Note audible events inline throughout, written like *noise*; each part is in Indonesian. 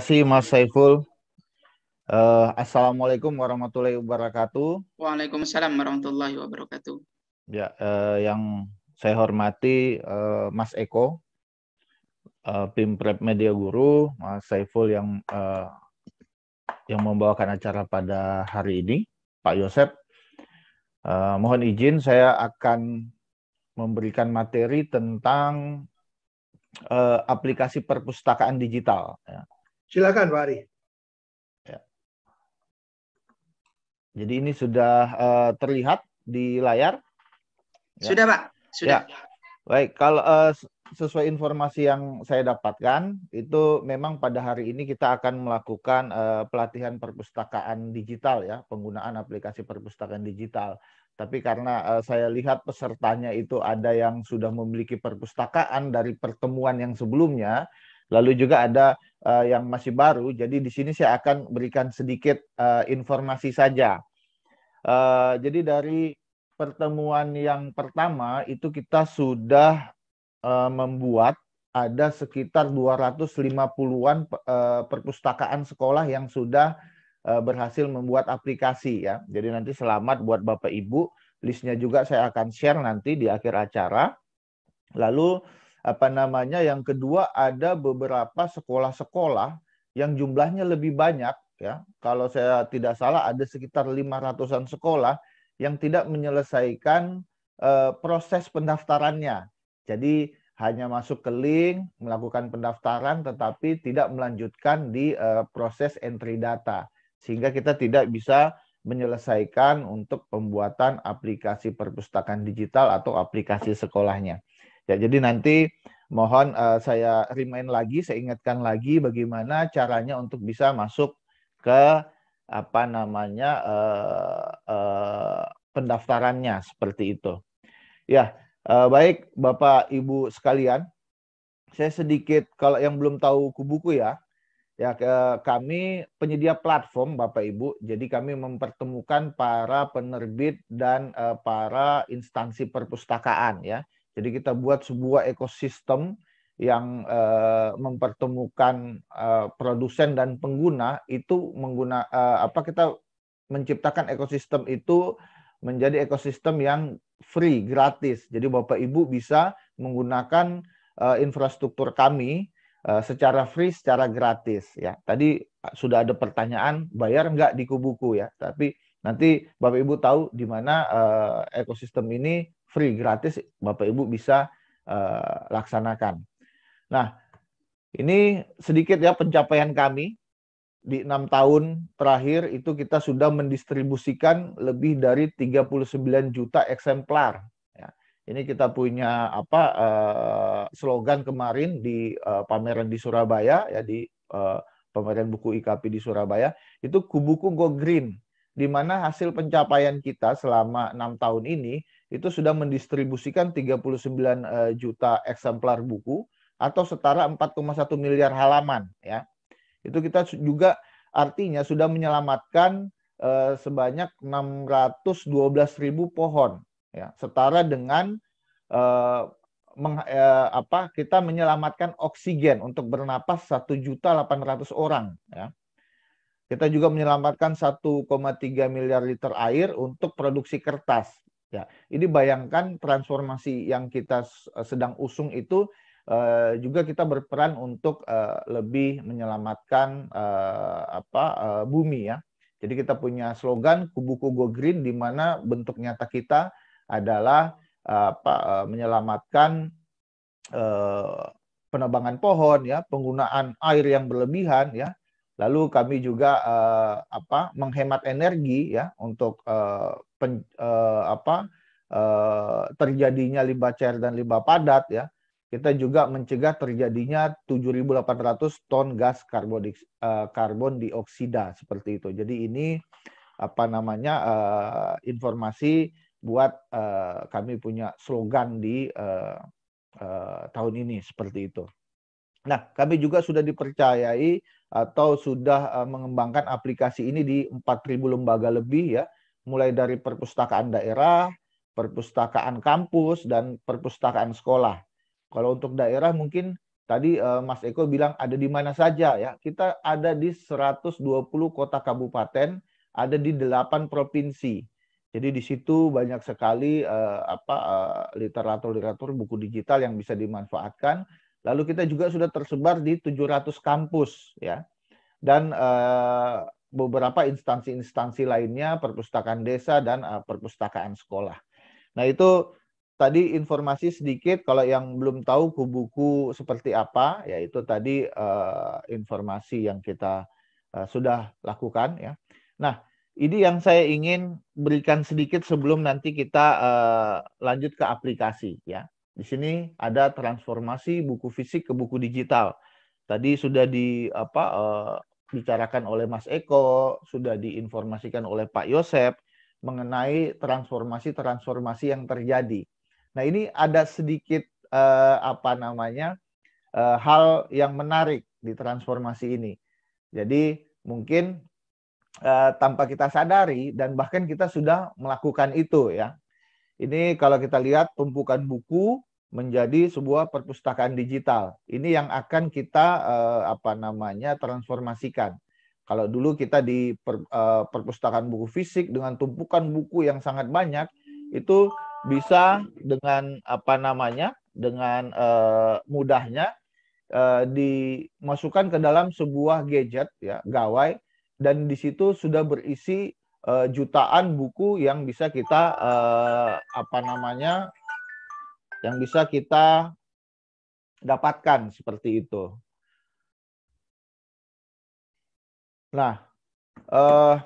kasih Mas Saiful. Uh, Assalamualaikum warahmatullahi wabarakatuh. Waalaikumsalam warahmatullahi wabarakatuh. Ya, uh, yang saya hormati uh, Mas Eko, uh, Pimprep Media Guru, Mas Saiful yang uh, yang membawakan acara pada hari ini, Pak Yosep. Uh, mohon izin saya akan memberikan materi tentang uh, aplikasi perpustakaan digital. Ya. Silakan Pak Ari. Ya. Jadi ini sudah uh, terlihat di layar? Ya. Sudah Pak, sudah. Ya. Baik, kalau uh, sesuai informasi yang saya dapatkan, itu memang pada hari ini kita akan melakukan uh, pelatihan perpustakaan digital ya, penggunaan aplikasi perpustakaan digital. Tapi karena uh, saya lihat pesertanya itu ada yang sudah memiliki perpustakaan dari pertemuan yang sebelumnya, lalu juga ada uh, yang masih baru, jadi di sini saya akan berikan sedikit uh, informasi saja. Uh, jadi dari pertemuan yang pertama itu kita sudah uh, membuat ada sekitar 250-an uh, perpustakaan sekolah yang sudah berhasil membuat aplikasi ya. Jadi nanti selamat buat Bapak Ibu. Listnya juga saya akan share nanti di akhir acara. Lalu apa namanya yang kedua ada beberapa sekolah-sekolah yang jumlahnya lebih banyak ya kalau saya tidak salah ada sekitar 500-an sekolah yang tidak menyelesaikan uh, proses pendaftarannya jadi hanya masuk ke link melakukan pendaftaran tetapi tidak melanjutkan di uh, proses entry data sehingga kita tidak bisa menyelesaikan untuk pembuatan aplikasi perpustakaan digital atau aplikasi sekolahnya Ya, jadi nanti mohon uh, saya remind lagi, saya ingatkan lagi bagaimana caranya untuk bisa masuk ke apa namanya uh, uh, pendaftarannya seperti itu. Ya, uh, baik Bapak Ibu sekalian, saya sedikit kalau yang belum tahu kubuku ya, ya kami penyedia platform Bapak Ibu, jadi kami mempertemukan para penerbit dan para instansi perpustakaan ya jadi kita buat sebuah ekosistem yang eh, mempertemukan eh, produsen dan pengguna itu mengguna eh, apa kita menciptakan ekosistem itu menjadi ekosistem yang free gratis. Jadi Bapak Ibu bisa menggunakan infrastruktur kami secara free secara gratis ya. Tadi sudah ada pertanyaan bayar nggak di kubuku ya, tapi nanti Bapak Ibu tahu di mana ekosistem ini free gratis Bapak Ibu bisa uh, laksanakan. Nah, ini sedikit ya pencapaian kami di enam tahun terakhir itu kita sudah mendistribusikan lebih dari 39 juta eksemplar. Ya, ini kita punya apa uh, slogan kemarin di uh, pameran di Surabaya ya di uh, pameran buku IKP di Surabaya itu kubuku go green di mana hasil pencapaian kita selama enam tahun ini itu sudah mendistribusikan 39 eh, juta eksemplar buku atau setara 4,1 miliar halaman ya. Itu kita juga artinya sudah menyelamatkan eh, sebanyak 612 ribu pohon ya, setara dengan eh, meng, eh, apa kita menyelamatkan oksigen untuk bernapas 1.800 orang ya. Kita juga menyelamatkan 1,3 miliar liter air untuk produksi kertas Ya, ini bayangkan transformasi yang kita eh, sedang usung itu eh, juga kita berperan untuk eh, lebih menyelamatkan apa bumi ya. Jadi kita punya slogan Kubuku Go Green di mana bentuk nyata kita adalah apa menyelamatkan uh, penebangan pohon ya, penggunaan air yang berlebihan ya. Lalu kami juga uh, apa menghemat energi ya untuk uh, pen, eh, apa eh, terjadinya limbah cair dan limbah padat ya kita juga mencegah terjadinya 7.800 ton gas karbon eh, karbon dioksida seperti itu jadi ini apa namanya eh, informasi buat eh, kami punya slogan di eh, eh, tahun ini seperti itu Nah, kami juga sudah dipercayai atau sudah eh, mengembangkan aplikasi ini di 4.000 lembaga lebih ya mulai dari perpustakaan daerah, perpustakaan kampus, dan perpustakaan sekolah. Kalau untuk daerah mungkin tadi eh, Mas Eko bilang ada di mana saja ya. Kita ada di 120 kota kabupaten, ada di 8 provinsi. Jadi di situ banyak sekali literatur eh, eh, literatur-literatur eh, buku digital yang bisa dimanfaatkan. Lalu kita juga sudah tersebar di 700 kampus ya. Dan eh, beberapa instansi-instansi lainnya, perpustakaan desa dan uh, perpustakaan sekolah. Nah, itu tadi informasi sedikit kalau yang belum tahu buku-buku seperti apa, yaitu tadi uh, informasi yang kita uh, sudah lakukan ya. Nah, ini yang saya ingin berikan sedikit sebelum nanti kita uh, lanjut ke aplikasi ya. Di sini ada transformasi buku fisik ke buku digital. Tadi sudah di apa uh, dibicarakan oleh Mas Eko, sudah diinformasikan oleh Pak Yosep mengenai transformasi-transformasi yang terjadi. Nah, ini ada sedikit eh, apa namanya? Eh, hal yang menarik di transformasi ini. Jadi, mungkin eh, tanpa kita sadari dan bahkan kita sudah melakukan itu ya. Ini kalau kita lihat tumpukan buku menjadi sebuah perpustakaan digital. Ini yang akan kita uh, apa namanya transformasikan. Kalau dulu kita di per, uh, perpustakaan buku fisik dengan tumpukan buku yang sangat banyak, itu bisa dengan apa namanya dengan uh, mudahnya uh, dimasukkan ke dalam sebuah gadget ya gawai dan di situ sudah berisi uh, jutaan buku yang bisa kita uh, apa namanya yang bisa kita dapatkan seperti itu. Nah, eh,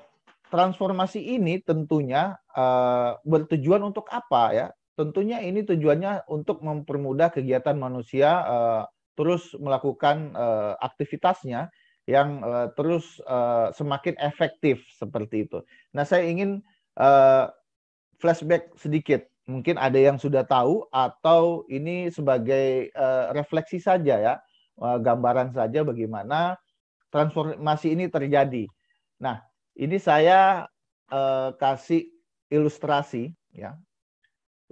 transformasi ini tentunya eh, bertujuan untuk apa ya? Tentunya ini tujuannya untuk mempermudah kegiatan manusia eh, terus melakukan eh, aktivitasnya yang eh, terus eh, semakin efektif seperti itu. Nah, saya ingin eh, flashback sedikit mungkin ada yang sudah tahu atau ini sebagai eh, refleksi saja ya eh, gambaran saja bagaimana transformasi ini terjadi. Nah ini saya eh, kasih ilustrasi ya.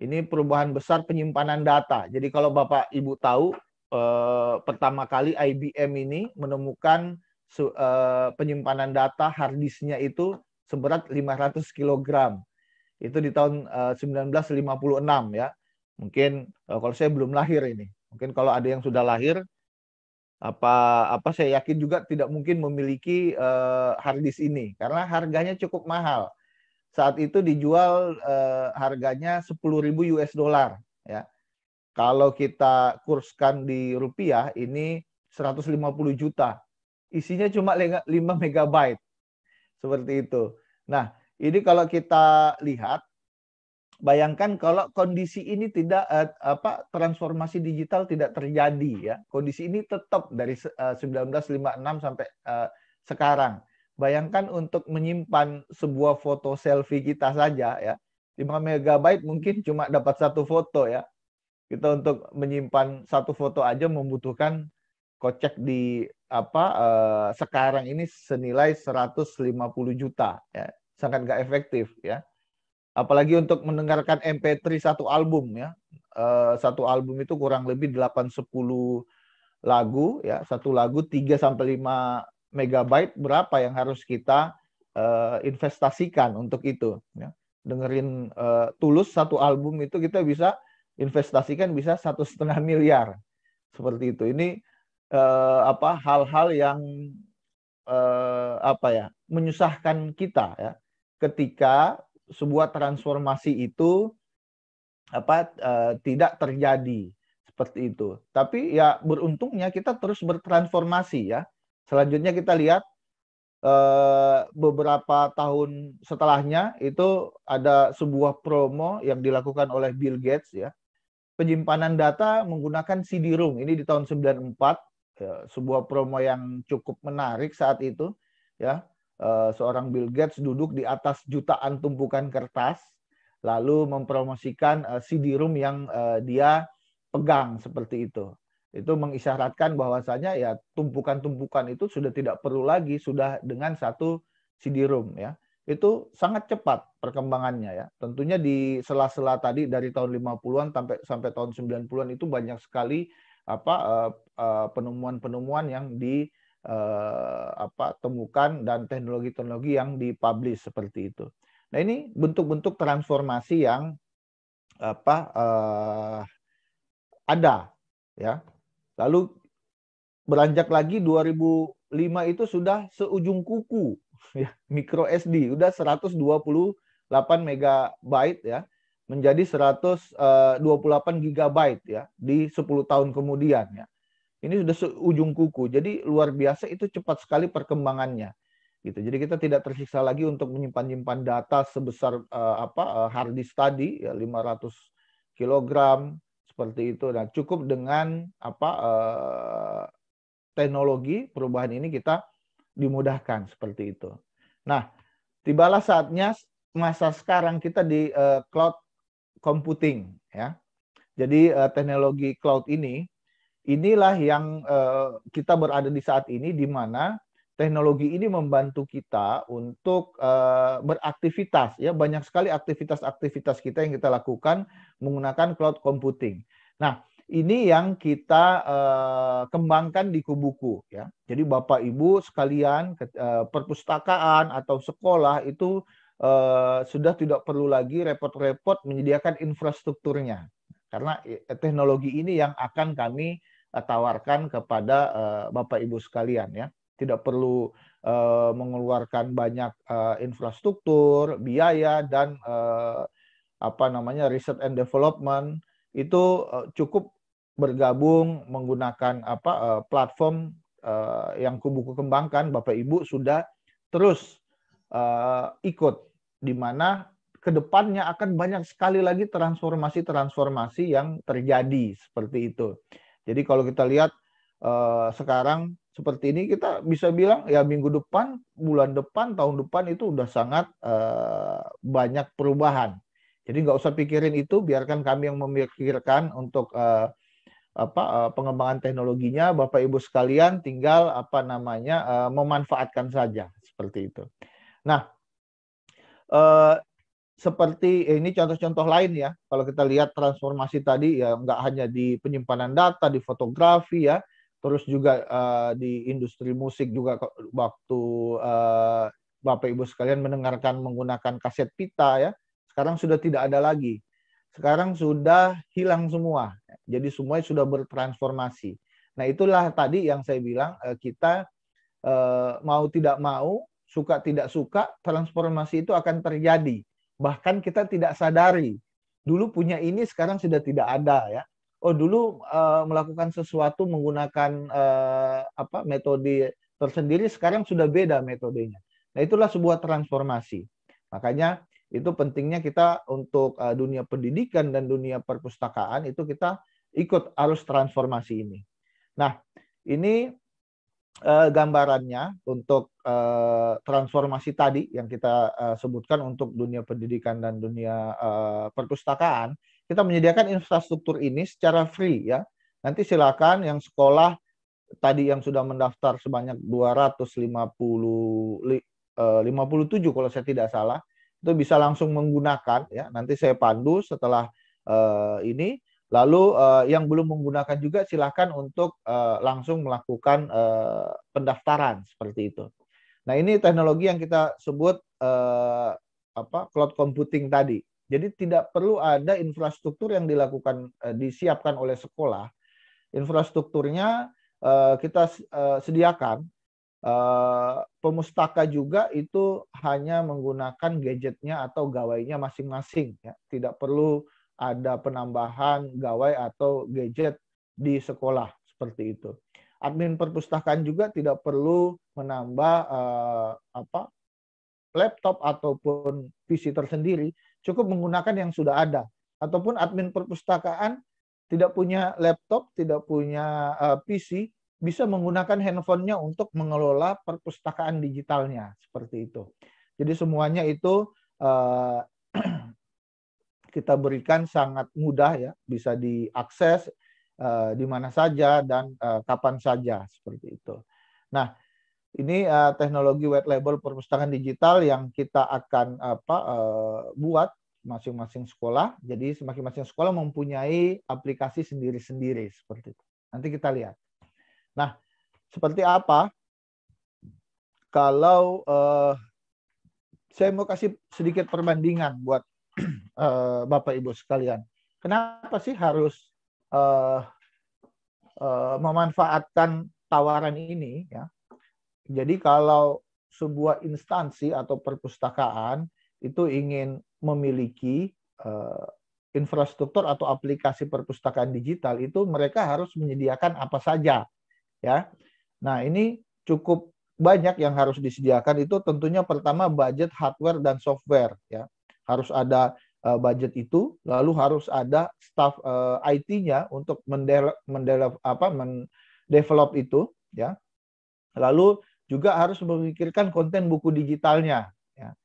Ini perubahan besar penyimpanan data. Jadi kalau Bapak Ibu tahu pertama kali IBM ini menemukan penyimpanan data harddisknya itu seberat 500 kilogram itu di tahun 1956 eh, ya. Mungkin eh, kalau saya belum lahir ini. Mungkin kalau ada yang sudah lahir apa apa saya yakin juga tidak mungkin memiliki uh, hard disk ini karena harganya cukup mahal. Saat itu dijual harganya 10.000 US dollar ya. Kalau kita kurskan di rupiah ini 150 juta. Isinya cuma 5 megabyte. Seperti itu. Nah, ini kalau kita lihat, bayangkan kalau kondisi ini tidak eh, apa transformasi digital tidak terjadi ya, kondisi ini tetap dari 1956 eh, sampai eh, sekarang. Bayangkan untuk menyimpan sebuah foto selfie kita saja ya, 5 megabyte mungkin cuma dapat satu foto ya. Kita untuk menyimpan satu foto aja membutuhkan kocek di apa sekarang ini senilai 150 juta ya sangat nggak efektif ya. Apalagi untuk mendengarkan MP3 satu album ya. Eh, satu album itu kurang lebih 8 10 lagu ya. Satu lagu 3 sampai 5 megabyte berapa yang harus kita eh, investasikan untuk itu ya. Dengerin uh, tulus satu album itu kita bisa investasikan bisa satu setengah miliar seperti itu. Ini uh, apa hal-hal yang uh, apa ya menyusahkan kita ya ketika sebuah transformasi itu apa e, tidak terjadi seperti itu. Tapi ya beruntungnya kita terus bertransformasi ya. Selanjutnya kita lihat e, beberapa tahun setelahnya itu ada sebuah promo yang dilakukan oleh Bill Gates ya. Penyimpanan data menggunakan CD-ROM. Ini di tahun 94 ya, sebuah promo yang cukup menarik saat itu ya Eh, seorang Bill Gates duduk di atas jutaan tumpukan kertas, lalu mempromosikan eh, CD-ROM yang eh, dia pegang seperti itu. Itu mengisyaratkan bahwasanya ya tumpukan-tumpukan itu sudah tidak perlu lagi, sudah dengan satu CD-ROM ya. Itu sangat cepat perkembangannya ya. Tentunya di sela-sela tadi dari tahun 50-an sampai sampai tahun 90-an itu banyak sekali apa penemuan-penemuan yang di eh, apa temukan dan teknologi-teknologi yang dipublish seperti itu. Nah ini bentuk-bentuk transformasi yang apa eh, ada ya. Lalu beranjak lagi 2005 itu sudah seujung kuku *laughs* ya micro SD udah 128 megabyte ya menjadi 128 eh, gigabyte ya di 10 tahun kemudian ya. Ini sudah ujung kuku. Jadi luar biasa itu cepat sekali perkembangannya. Gitu. Jadi kita tidak tersiksa lagi untuk menyimpan-nyimpan data sebesar uh, apa uh, hard disk tadi ya 500 kilogram seperti itu. Nah, cukup dengan apa uh, teknologi perubahan ini kita dimudahkan seperti itu. Nah, tibalah saatnya masa sekarang kita di uh, cloud computing ya. Jadi uh, teknologi cloud ini inilah yang uh, kita berada di saat ini di mana teknologi ini membantu kita untuk uh, beraktivitas ya banyak sekali aktivitas-aktivitas kita yang kita lakukan menggunakan cloud computing. Nah, ini yang kita uh, kembangkan di kubuku ya. Jadi Bapak Ibu sekalian ke, uh, perpustakaan atau sekolah itu uh, sudah tidak perlu lagi repot-repot menyediakan infrastrukturnya. Karena teknologi ini yang akan kami Eh, tawarkan kepada eh, Bapak Ibu sekalian ya. Tidak perlu eh, mengeluarkan banyak infrastruktur, biaya dan apa namanya research and development itu cukup bergabung menggunakan apa platform yang kubuku kembangkan Bapak Ibu sudah terus ikut di mana kedepannya akan banyak sekali lagi transformasi-transformasi yang terjadi seperti itu. Jadi kalau kita lihat uh, sekarang seperti ini kita bisa bilang ya minggu depan, bulan depan, tahun depan itu udah sangat uh, banyak perubahan. Jadi nggak usah pikirin itu, biarkan kami yang memikirkan untuk uh, apa uh, pengembangan teknologinya, Bapak Ibu sekalian tinggal apa namanya uh, memanfaatkan saja seperti itu. Nah, uh, seperti eh, ini contoh-contoh lain ya. Kalau kita lihat transformasi tadi ya nggak hanya di penyimpanan data, di fotografi ya, terus juga uh, di industri musik juga waktu uh, Bapak Ibu sekalian mendengarkan menggunakan kaset pita ya. Sekarang sudah tidak ada lagi. Sekarang sudah hilang semua. Jadi semuanya sudah bertransformasi. Nah, itulah tadi yang saya bilang uh, kita uh, mau tidak mau, suka tidak suka transformasi itu akan terjadi bahkan kita tidak sadari dulu punya ini sekarang sudah tidak ada ya oh dulu uh, melakukan sesuatu menggunakan uh, apa metode tersendiri sekarang sudah beda metodenya nah itulah sebuah transformasi makanya itu pentingnya kita untuk uh, dunia pendidikan dan dunia perpustakaan itu kita ikut arus transformasi ini. Nah, ini uh, gambarannya untuk uh, transformasi tadi yang kita uh, sebutkan untuk dunia pendidikan dan dunia uh, perpustakaan, kita menyediakan infrastruktur ini secara free ya. Nanti silakan yang sekolah tadi yang sudah mendaftar sebanyak 250 57 kalau saya tidak salah itu bisa langsung menggunakan ya. Nanti saya pandu setelah uh, ini Lalu uh, yang belum menggunakan juga silakan untuk uh, langsung melakukan uh, pendaftaran seperti itu. Nah ini teknologi yang kita sebut uh, apa cloud computing tadi. Jadi tidak perlu ada infrastruktur yang dilakukan uh, disiapkan oleh sekolah. Infrastrukturnya uh, kita uh, sediakan. Uh, pemustaka juga itu hanya menggunakan gadgetnya atau gawainya masing-masing. Ya. Tidak perlu ada penambahan gawai atau gadget di sekolah seperti itu. Admin perpustakaan juga tidak perlu menambah eh, apa laptop ataupun PC tersendiri, cukup menggunakan yang sudah ada. Ataupun admin perpustakaan tidak punya laptop, tidak punya eh, PC, bisa menggunakan handphonenya untuk mengelola perpustakaan digitalnya seperti itu. Jadi semuanya itu eh, *clears throat* kita berikan sangat mudah ya, bisa diakses uh, di mana saja dan uh, kapan saja seperti itu. Nah, ini uh, teknologi white label perpustakaan digital yang kita akan apa uh, buat masing-masing sekolah. Jadi semakin masing sekolah mempunyai aplikasi sendiri-sendiri seperti itu. Nanti kita lihat. Nah, seperti apa kalau uh, saya mau kasih sedikit perbandingan buat uh, Bapak Ibu sekalian. Kenapa sih harus uh, uh, memanfaatkan tawaran ini ya? Jadi kalau sebuah instansi atau perpustakaan itu ingin memiliki uh, infrastruktur atau aplikasi perpustakaan digital itu mereka harus menyediakan apa saja ya. Nah, ini cukup banyak yang harus disediakan itu tentunya pertama budget hardware dan software ya harus ada uh, budget itu, lalu harus ada staff uh, eh, IT-nya untuk mendevelop, mendevelop apa mendevelop itu, ya. Lalu juga harus memikirkan konten buku digitalnya. Ya.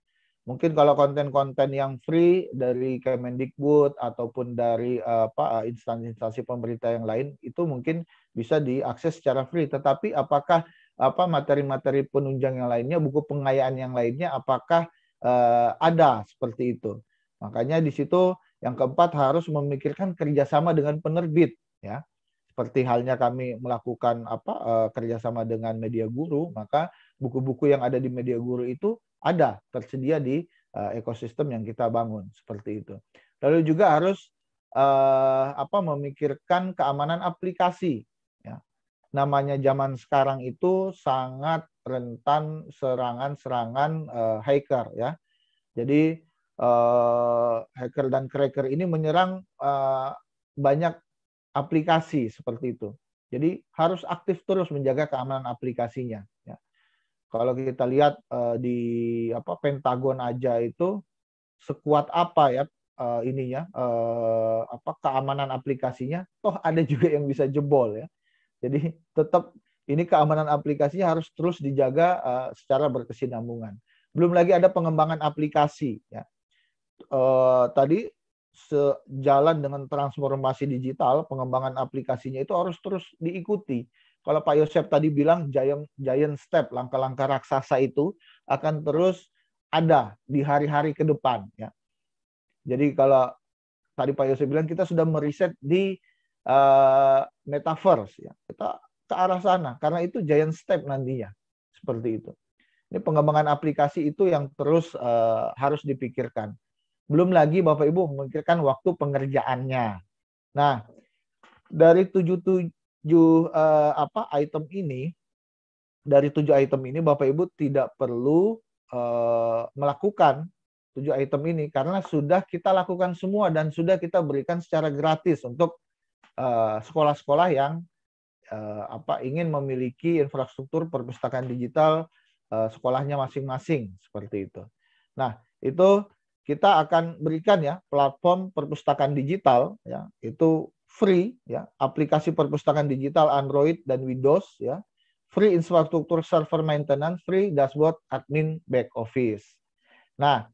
Mungkin kalau konten-konten yang free dari Kemendikbud ataupun dari eh, apa instansi-instansi pemerintah yang lain itu mungkin bisa diakses secara free. Tetapi apakah apa materi-materi penunjang yang lainnya, buku pengayaan yang lainnya, apakah uh, ada seperti itu? Makanya di situ yang keempat harus memikirkan kerjasama dengan penerbit, ya. Seperti halnya kami melakukan apa eh, kerjasama dengan Media Guru, maka buku-buku yang ada di Media Guru itu ada tersedia di eh, ekosistem yang kita bangun seperti itu. Lalu juga harus eh, apa memikirkan keamanan aplikasi. Ya. Namanya zaman sekarang itu sangat rentan serangan-serangan eh, hacker, ya. Jadi uh, hacker dan cracker ini menyerang uh, banyak aplikasi seperti itu. Jadi harus aktif terus menjaga keamanan aplikasinya. Ya. Kalau kita lihat uh, di apa Pentagon aja itu sekuat apa ya uh, ininya uh, apa keamanan aplikasinya, toh ada juga yang bisa jebol ya. Jadi tetap ini keamanan aplikasi harus terus dijaga uh, secara berkesinambungan. Belum lagi ada pengembangan aplikasi ya. Eh, tadi sejalan dengan transformasi digital, pengembangan aplikasinya itu harus terus diikuti. Kalau Pak Yosep tadi bilang giant, giant step, langkah-langkah raksasa itu akan terus ada di hari-hari ke depan. Ya. Jadi kalau tadi Pak Yosep bilang kita sudah meriset di uh, metaverse, ya. kita ke arah sana karena itu giant step nantinya seperti itu. Ini pengembangan aplikasi itu yang terus uh, harus dipikirkan belum lagi Bapak Ibu memikirkan waktu pengerjaannya. Nah, dari tujuh tujuh eh, apa item ini, dari tujuh item ini Bapak Ibu tidak perlu eh, melakukan tujuh item ini karena sudah kita lakukan semua dan sudah kita berikan secara gratis untuk eh, sekolah-sekolah yang eh, apa ingin memiliki infrastruktur perpustakaan digital eh, sekolahnya masing-masing seperti itu. Nah, itu kita akan berikan ya platform perpustakaan digital ya itu free ya aplikasi perpustakaan digital Android dan Windows ya free infrastruktur server maintenance free dashboard admin back office. Nah,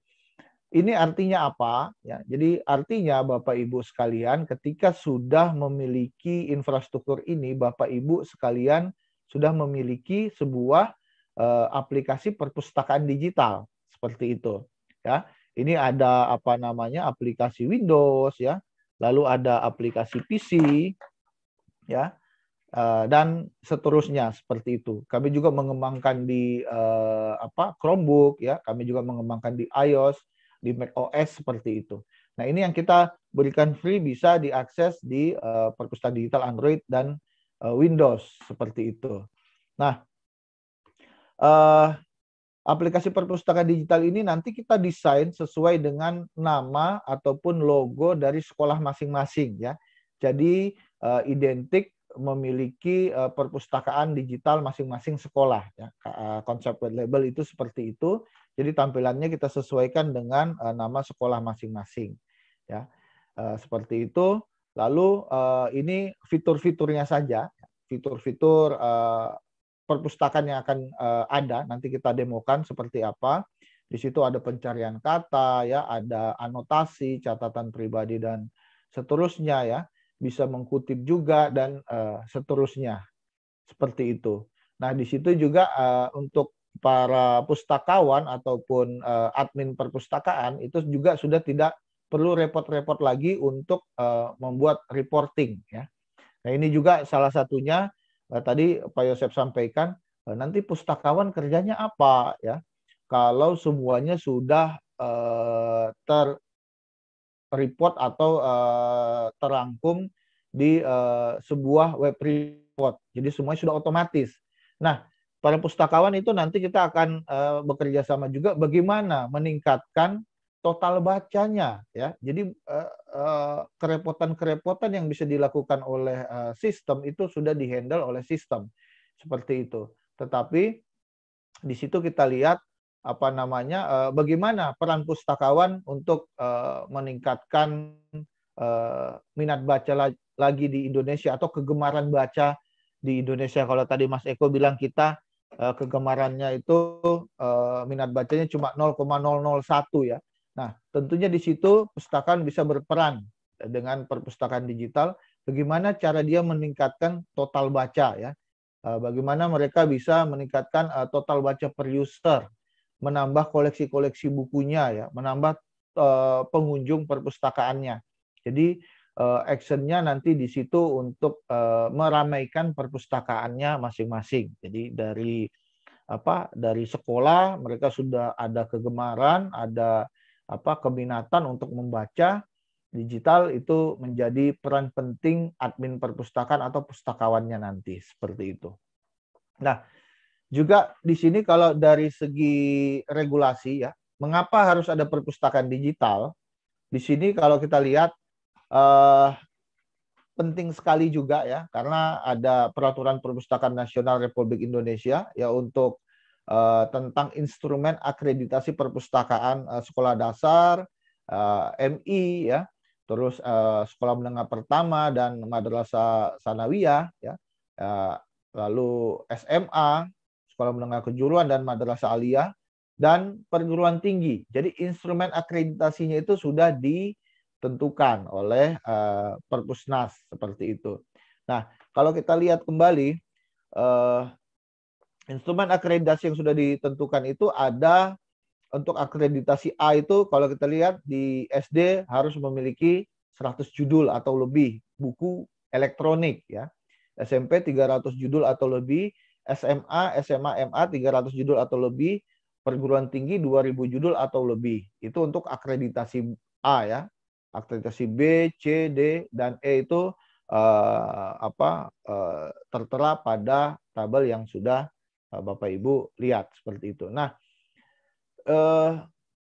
ini artinya apa? Ya, jadi artinya Bapak Ibu sekalian ketika sudah memiliki infrastruktur ini Bapak Ibu sekalian sudah memiliki sebuah uh, aplikasi perpustakaan digital seperti itu ya. Ini ada apa namanya aplikasi Windows ya, lalu ada aplikasi PC ya eh, dan seterusnya seperti itu. Kami juga mengembangkan di eh, apa Chromebook ya, kami juga mengembangkan di iOS, di macOS seperti itu. Nah, ini yang kita berikan free bisa diakses di eh, perpustakaan digital Android dan Windows seperti itu. Nah, eh, aplikasi perpustakaan digital ini nanti kita desain sesuai dengan nama ataupun logo dari sekolah masing-masing ya. Jadi uh, identik memiliki uh, perpustakaan digital masing-masing sekolah ya. Uh, konsep web label itu seperti itu. Jadi tampilannya kita sesuaikan dengan uh, nama sekolah masing-masing ya. Uh, seperti itu. Lalu uh, ini fitur-fiturnya saja, fitur-fitur perpustakaan yang akan uh, ada nanti kita demokan seperti apa. Di situ ada pencarian kata ya, ada anotasi, catatan pribadi dan seterusnya ya. Bisa mengkutip juga dan uh, seterusnya. Seperti itu. Nah, di situ juga uh, untuk para pustakawan ataupun uh, admin perpustakaan itu juga sudah tidak perlu repot-repot lagi untuk uh, membuat reporting ya. Nah, ini juga salah satunya Nah, tadi Pak Yosep sampaikan eh, nanti pustakawan kerjanya apa ya kalau semuanya sudah eh, ter report atau eh, terangkum di eh, sebuah web report jadi semuanya sudah otomatis nah para pustakawan itu nanti kita akan eh, bekerja sama juga bagaimana meningkatkan total bacanya ya. Jadi eh, eh, kerepotan-kerepotan yang bisa dilakukan oleh eh, sistem itu sudah dihandle oleh sistem seperti itu. Tetapi di situ kita lihat apa namanya bagaimana peran pustakawan untuk meningkatkan minat baca lagi di Indonesia atau kegemaran baca di Indonesia. Kalau tadi Mas Eko bilang kita kegemarannya itu minat bacanya cuma 0,001 ya Nah, tentunya di situ perpustakaan bisa berperan dengan perpustakaan digital. Bagaimana cara dia meningkatkan total baca ya? Eh, bagaimana mereka bisa meningkatkan eh, total baca per user, menambah koleksi-koleksi bukunya ya, menambah eh, pengunjung perpustakaannya. Jadi actionnya nanti di situ untuk meramaikan perpustakaannya masing-masing. Jadi dari apa dari sekolah mereka sudah ada kegemaran, ada apa keminatan untuk membaca digital itu menjadi peran penting admin perpustakaan atau pustakawannya nanti seperti itu. Nah, juga di sini kalau dari segi regulasi ya, mengapa harus ada perpustakaan digital? Di sini kalau kita lihat eh, penting sekali juga ya, karena ada peraturan perpustakaan nasional Republik Indonesia ya untuk Eh, tentang instrumen akreditasi perpustakaan eh, sekolah dasar eh, MI ya terus sekolah menengah pertama dan madrasah sanawiyah ya lalu SMA sekolah menengah kejuruan dan madrasah aliyah dan perguruan tinggi jadi instrumen akreditasinya itu sudah ditentukan oleh Perpusnas seperti itu nah kalau kita lihat kembali Instrumen akreditasi yang sudah ditentukan itu ada untuk akreditasi A itu kalau kita lihat di SD harus memiliki 100 judul atau lebih buku elektronik ya. SMP 300 judul atau lebih, SMA, SMA, MA 300 judul atau lebih, perguruan tinggi 2000 judul atau lebih. Itu untuk akreditasi A ya. Akreditasi B, C, D dan E itu eh, apa eh, tertera pada tabel yang sudah Eh, Bapak Ibu lihat seperti itu. Nah, eh,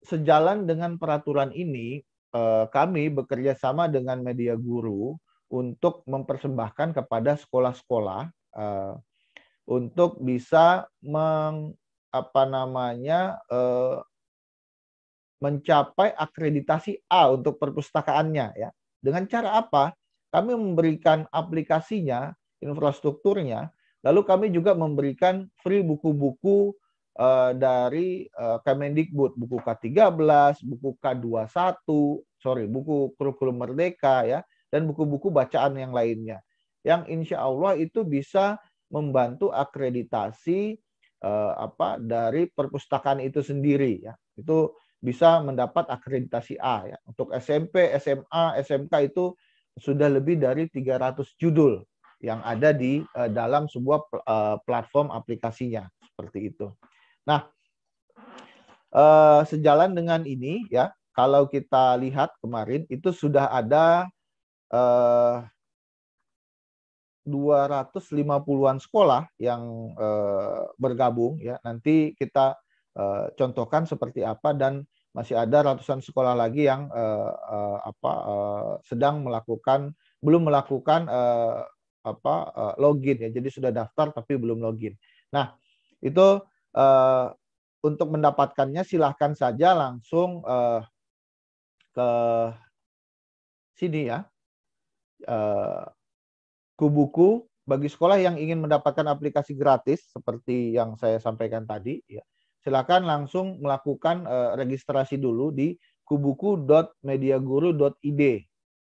sejalan dengan peraturan ini, eh, kami bekerja sama dengan media guru untuk mempersembahkan kepada sekolah-sekolah eh, untuk bisa meng, apa namanya eh, mencapai akreditasi A untuk perpustakaannya ya. Dengan cara apa? Kami memberikan aplikasinya, infrastrukturnya Lalu kami juga memberikan free buku-buku uh, dari uh, Kemendikbud, buku K13, buku K21, sorry, buku kurikulum merdeka ya, dan buku-buku bacaan yang lainnya. Yang insya Allah itu bisa membantu akreditasi uh, apa dari perpustakaan itu sendiri ya. Itu bisa mendapat akreditasi A ya. Untuk SMP, SMA, SMK itu sudah lebih dari 300 judul yang ada di uh, dalam sebuah uh, platform aplikasinya seperti itu. Nah, uh, sejalan dengan ini ya, kalau kita lihat kemarin itu sudah ada uh, 250-an sekolah yang uh, bergabung ya. Nanti kita uh, contohkan seperti apa dan masih ada ratusan sekolah lagi yang uh, uh, apa uh, sedang melakukan belum melakukan uh, apa uh, login ya. Jadi sudah daftar tapi belum login. Nah, itu uh, untuk mendapatkannya silahkan saja langsung uh, ke sini ya. Uh, kubuku bagi sekolah yang ingin mendapatkan aplikasi gratis seperti yang saya sampaikan tadi ya. Silakan langsung melakukan uh, registrasi dulu di kubuku.mediaguru.id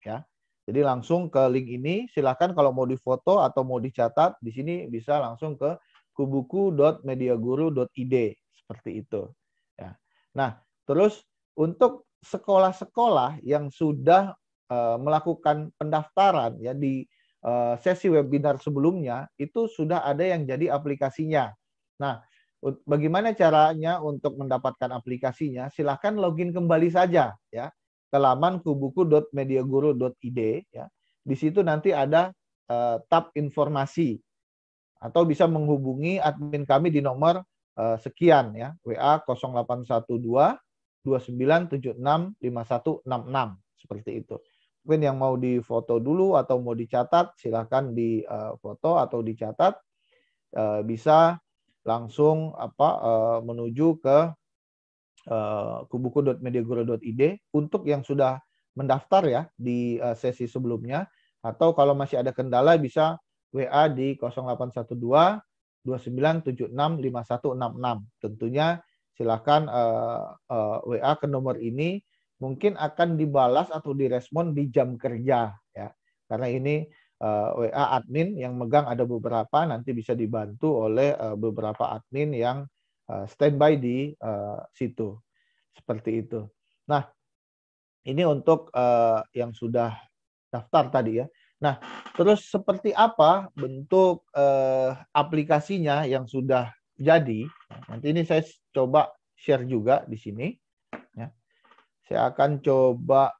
ya. Jadi langsung ke link ini, silahkan kalau mau difoto atau mau dicatat, di sini bisa langsung ke kubuku.mediaguru.id, seperti itu. Ya. Nah, terus untuk sekolah-sekolah yang sudah eh, melakukan pendaftaran ya di eh, sesi webinar sebelumnya, itu sudah ada yang jadi aplikasinya. Nah, bagaimana caranya untuk mendapatkan aplikasinya? Silahkan login kembali saja ya ke laman kubuku.mediaguru.id ya. Di situ nanti ada uh, tab informasi atau bisa menghubungi admin kami di nomor uh, sekian ya, WA 0812 29765166 seperti itu. Mungkin yang mau difoto dulu atau mau dicatat silahkan di eh, foto atau dicatat uh, bisa langsung apa uh, menuju ke Eh, kubuku.mediaguru.id untuk yang sudah mendaftar ya di eh, sesi sebelumnya atau kalau masih ada kendala bisa WA di 0812 29765166 Tentunya silakan eh, WA ke nomor ini mungkin akan dibalas atau direspon di jam kerja ya. Karena ini WA admin yang megang ada beberapa nanti bisa dibantu oleh beberapa admin yang Eh, standby di eh, situ seperti itu. Nah, ini untuk eh, yang sudah daftar tadi ya. Nah, terus seperti apa bentuk aplikasinya yang sudah jadi? Nanti ini saya coba share juga di sini. Ya. Saya akan coba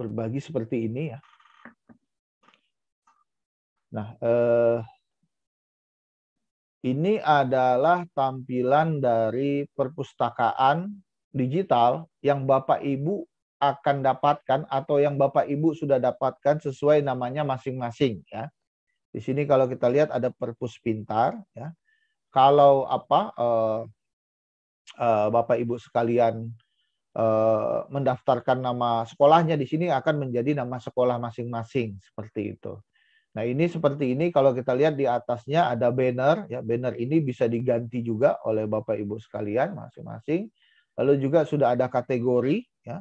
berbagi seperti ini ya. Nah, eh, ini adalah tampilan dari perpustakaan digital yang Bapak Ibu akan dapatkan atau yang Bapak Ibu sudah dapatkan sesuai namanya masing-masing ya. Di sini kalau kita lihat ada perpus pintar ya. Kalau apa eh, eh, Bapak Ibu sekalian eh, mendaftarkan nama sekolahnya di sini akan menjadi nama sekolah masing-masing seperti itu. Nah, ini seperti ini kalau kita lihat di atasnya ada banner ya. Banner ini bisa diganti juga oleh Bapak Ibu sekalian masing-masing. Lalu juga sudah ada kategori ya.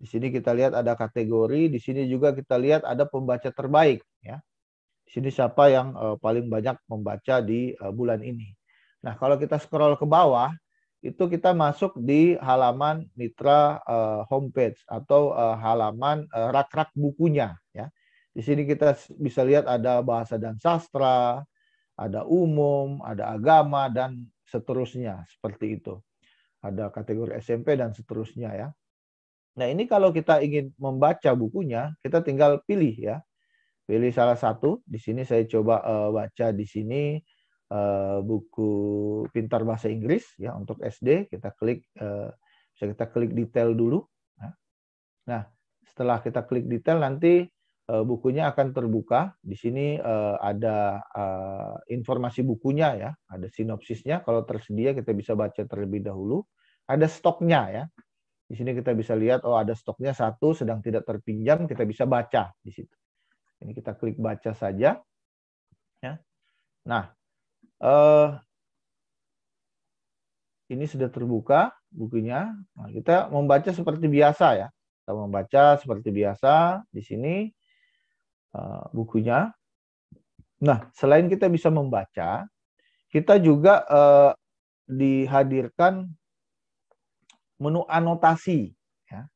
Di sini kita lihat ada kategori, di sini juga kita lihat ada pembaca terbaik ya. Di sini siapa yang eh, paling banyak membaca di eh, bulan ini. Nah, kalau kita scroll ke bawah itu kita masuk di halaman mitra eh, homepage atau halaman rak-rak bukunya ya. Di sini kita bisa lihat ada bahasa dan sastra, ada umum, ada agama, dan seterusnya. Seperti itu. Ada kategori SMP dan seterusnya ya. Nah ini kalau kita ingin membaca bukunya, kita tinggal pilih ya. Pilih salah satu. Di sini saya coba eh, baca di sini eh, buku Pintar Bahasa Inggris ya untuk SD. Kita klik, eh, bisa kita klik detail dulu. Ya. Nah setelah kita klik detail nanti Eh, bukunya akan terbuka. Di sini eh, ada eh, informasi bukunya ya, ada sinopsisnya. Kalau tersedia kita bisa baca terlebih dahulu. Ada stoknya ya. Di sini kita bisa lihat oh ada stoknya satu sedang tidak terpinjam, kita bisa baca di situ. Ini kita klik baca saja. Ya. Nah, eh, ini sudah terbuka bukunya. Nah, kita membaca seperti biasa ya. Kita membaca seperti biasa di sini Eh, bukunya. Nah, selain kita bisa membaca, kita juga uh, dihadirkan menu anotasi. Ya.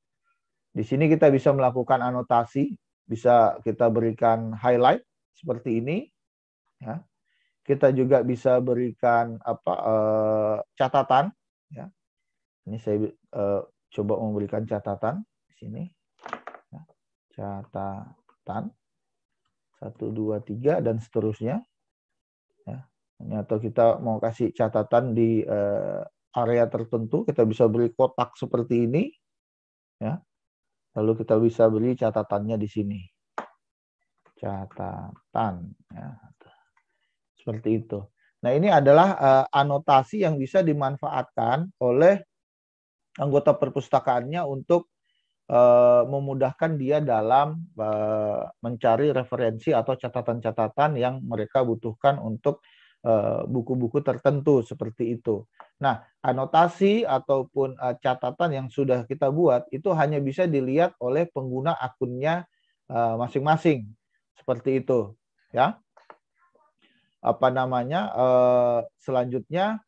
Di sini kita bisa melakukan anotasi, bisa kita berikan highlight seperti ini. Ya. Kita juga bisa berikan apa uh, catatan. Ya. Ini saya uh, coba memberikan catatan di sini. Ya. Catatan satu dua tiga dan seterusnya ya atau kita mau kasih catatan di uh, area tertentu kita bisa beri kotak seperti ini ya lalu kita bisa beri catatannya di sini catatan ya seperti itu nah ini adalah uh, anotasi yang bisa dimanfaatkan oleh anggota perpustakaannya untuk Eh, memudahkan dia dalam eh, mencari referensi atau catatan-catatan yang mereka butuhkan untuk eh, buku-buku tertentu seperti itu. Nah, anotasi ataupun catatan yang sudah kita buat itu hanya bisa dilihat oleh pengguna akunnya masing-masing seperti itu, ya. Apa namanya? Selanjutnya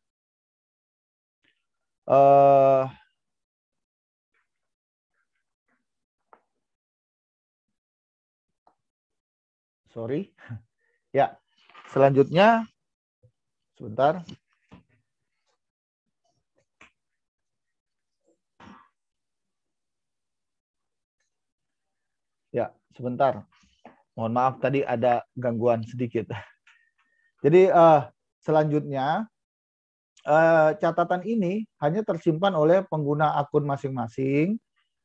eh Sorry. Ya, selanjutnya sebentar. Ya, sebentar. Mohon maaf tadi ada gangguan sedikit. Jadi uh, selanjutnya uh, catatan ini hanya tersimpan oleh pengguna akun masing-masing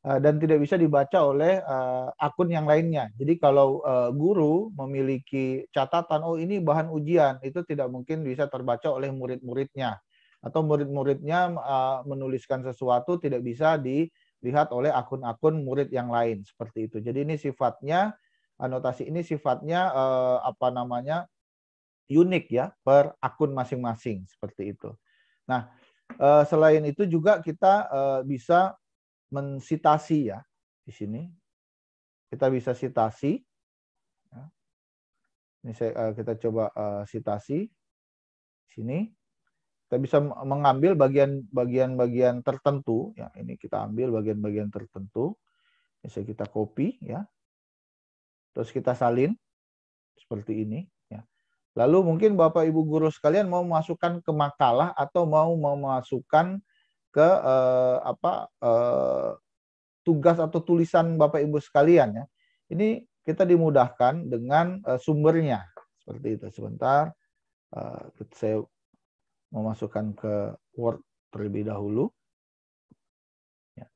Eh, dan tidak bisa dibaca oleh uh, akun yang lainnya. Jadi kalau uh, guru memiliki catatan oh ini bahan ujian itu tidak mungkin bisa terbaca oleh murid-muridnya atau murid-muridnya uh, menuliskan sesuatu tidak bisa dilihat oleh akun-akun murid yang lain seperti itu. Jadi ini sifatnya anotasi ini sifatnya uh, apa namanya unik ya per akun masing-masing seperti itu. Nah uh, selain itu juga kita uh, bisa mensitasi ya di sini. Kita bisa sitasi. Ya. Ini saya, eh, kita coba eh, sitasi. Sini kita bisa mengambil bagian-bagian-bagian tertentu ya ini kita ambil bagian-bagian tertentu bisa kita copy ya terus kita salin seperti ini ya lalu mungkin bapak ibu guru sekalian mau masukkan ke makalah atau mau memasukkan ke eh, apa eh, tugas atau tulisan Bapak Ibu sekalian ya. Ini kita dimudahkan dengan eh, sumbernya seperti itu. Sebentar eh, saya memasukkan ke Word terlebih dahulu. Ya.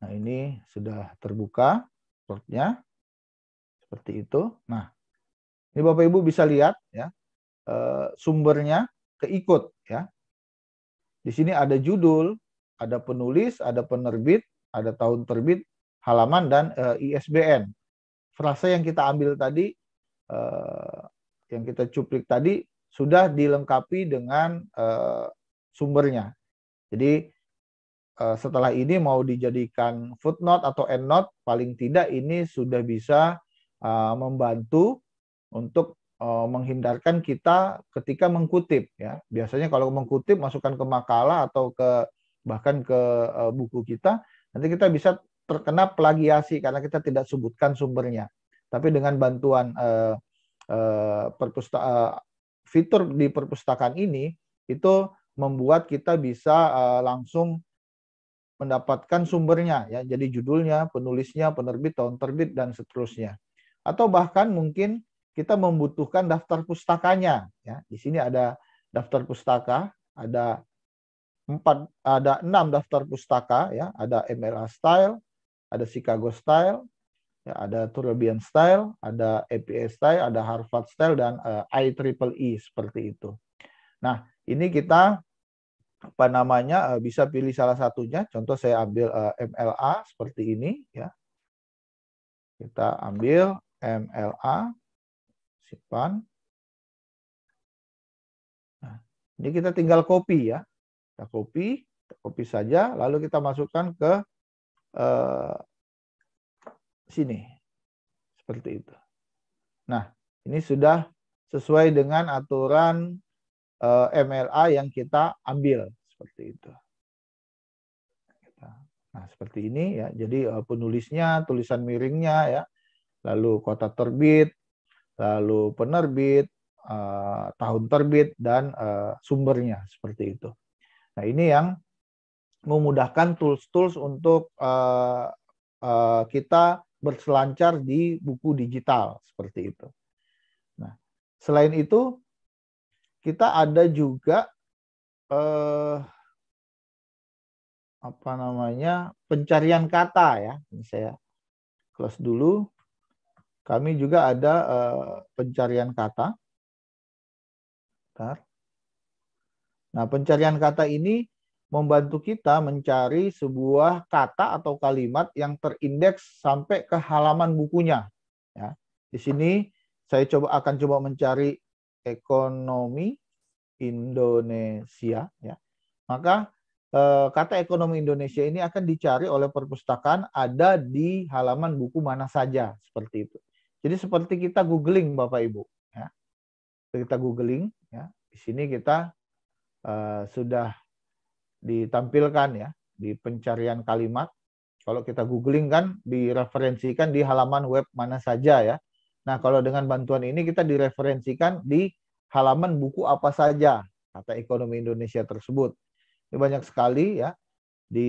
Nah ini sudah terbuka Wordnya seperti itu. Nah ini Bapak Ibu bisa lihat ya eh, sumbernya keikut ya. Di sini ada judul, ada penulis, ada penerbit, ada tahun terbit, halaman dan e, eh, ISBN. Frasa yang kita ambil tadi e, yang kita cuplik tadi sudah dilengkapi dengan e, sumbernya. Jadi e, setelah ini mau dijadikan footnote atau endnote paling tidak ini sudah bisa e, membantu untuk e, menghindarkan kita ketika mengkutip ya. Biasanya kalau mengkutip masukkan ke makalah atau ke bahkan ke uh, buku kita, nanti kita bisa terkena plagiasi karena kita tidak sebutkan sumbernya. Tapi dengan bantuan uh, uh, perpusta uh, fitur di perpustakaan ini itu membuat kita bisa uh, langsung mendapatkan sumbernya ya jadi judulnya penulisnya penerbit tahun terbit dan seterusnya atau bahkan mungkin kita membutuhkan daftar pustakanya ya di sini ada daftar pustaka ada empat ada enam daftar pustaka ya ada MLA Style ada Chicago Style ya ada Turbian Style ada APA Style ada Harvard Style dan uh, eh, IEEE e seperti itu nah ini kita apa namanya uh, bisa pilih salah satunya contoh saya ambil uh, eh, MLA seperti ini ya kita ambil MLA simpan nah, ini kita tinggal copy ya kita copy, kita copy saja, lalu kita masukkan ke eh, sini. Seperti itu. Nah, ini sudah sesuai dengan aturan eh, MLA yang kita ambil. Seperti itu. Nah, seperti ini ya. Jadi eh, penulisnya, tulisan miringnya ya. Lalu kota terbit, lalu penerbit, Uh, tahun terbit dan uh, sumbernya seperti itu. Nah, ini yang memudahkan tools-tools untuk uh, uh, kita berselancar di buku digital seperti itu. Nah, selain itu kita ada juga eh, apa namanya pencarian kata ya. Ini saya close dulu. Kami juga ada eh, pencarian kata. Bentar. Nah, pencarian kata ini membantu kita mencari sebuah kata atau kalimat yang terindeks sampai ke halaman bukunya. Ya. Di sini saya coba akan coba mencari ekonomi Indonesia. Ya. Maka eh, kata ekonomi Indonesia ini akan dicari oleh perpustakaan ada di halaman buku mana saja seperti itu. Jadi seperti kita googling Bapak Ibu. Ya. Kita googling. Ya. Di sini kita Eh, sudah ditampilkan ya di pencarian kalimat. Kalau kita googling kan direferensikan di halaman web mana saja ya. Nah, kalau dengan bantuan ini kita direferensikan di halaman buku apa saja kata ekonomi Indonesia tersebut. Ini banyak sekali ya. Di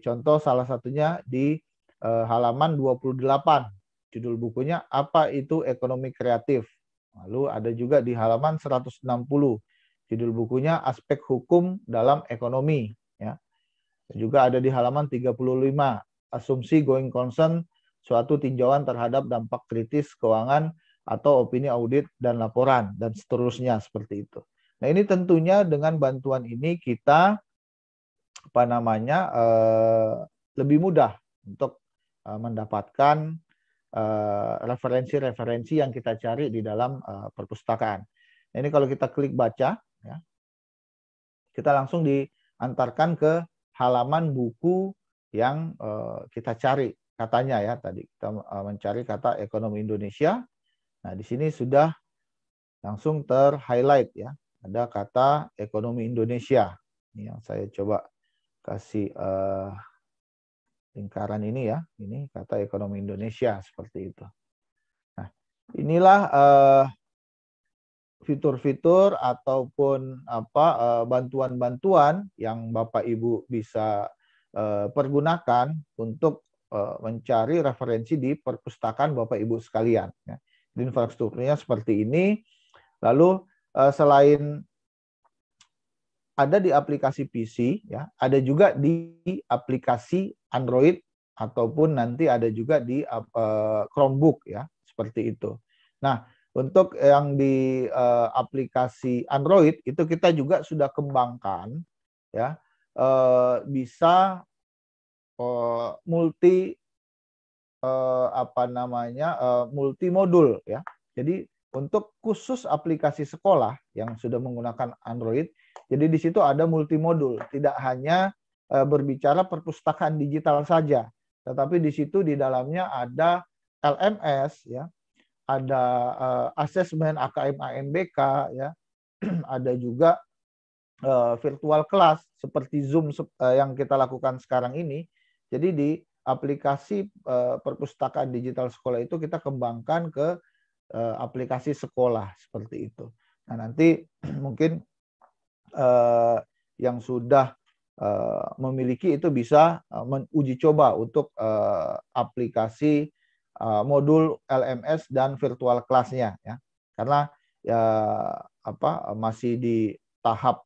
contoh salah satunya di e, halaman 28 judul bukunya apa itu ekonomi kreatif. Lalu ada juga di halaman 160 Judul bukunya Aspek Hukum dalam Ekonomi. Ya. Juga ada di halaman 35, Asumsi Going Concern, suatu tinjauan terhadap dampak kritis keuangan atau opini audit dan laporan, dan seterusnya seperti itu. Nah ini tentunya dengan bantuan ini kita apa namanya eh, lebih mudah untuk eh, mendapatkan eh, referensi-referensi yang kita cari di dalam perpustakaan. Ini kalau kita klik baca, ya, kita langsung diantarkan ke halaman buku yang uh, kita cari katanya ya tadi kita eh, mencari kata ekonomi Indonesia. Nah di sini sudah langsung terhighlight ya ada kata ekonomi Indonesia. Ini yang saya coba kasih uh, lingkaran ini ya. Ini kata ekonomi Indonesia seperti itu. Nah, inilah Uh, fitur-fitur ataupun apa eh, bantuan-bantuan yang Bapak Ibu bisa eh, pergunakan untuk eh, mencari referensi di perpustakaan Bapak Ibu sekalian. Ya. infrastrukturnya seperti ini. Lalu selain ada di aplikasi PC, ya, ada juga di aplikasi Android ataupun nanti ada juga di Chromebook, ya, seperti itu. Nah, untuk yang di uh, aplikasi Android itu kita juga sudah kembangkan ya uh, bisa uh, multi uh, apa namanya uh, multi modul ya. Jadi untuk khusus aplikasi sekolah yang sudah menggunakan Android, jadi di situ ada multi modul, tidak hanya uh, berbicara perpustakaan digital saja, tetapi di situ di dalamnya ada LMS ya ada uh, eh, asesmen AKM AMBK ya *clears throat* ada juga uh, virtual kelas seperti Zoom uh, yang kita lakukan sekarang ini jadi di aplikasi uh, perpustakaan digital sekolah itu kita kembangkan ke uh, aplikasi sekolah seperti itu nah nanti *clears throat* mungkin uh, yang sudah uh, memiliki itu bisa uh, menguji coba untuk uh, aplikasi Eh, modul LMS dan virtual kelasnya ya. Karena ya apa masih di tahap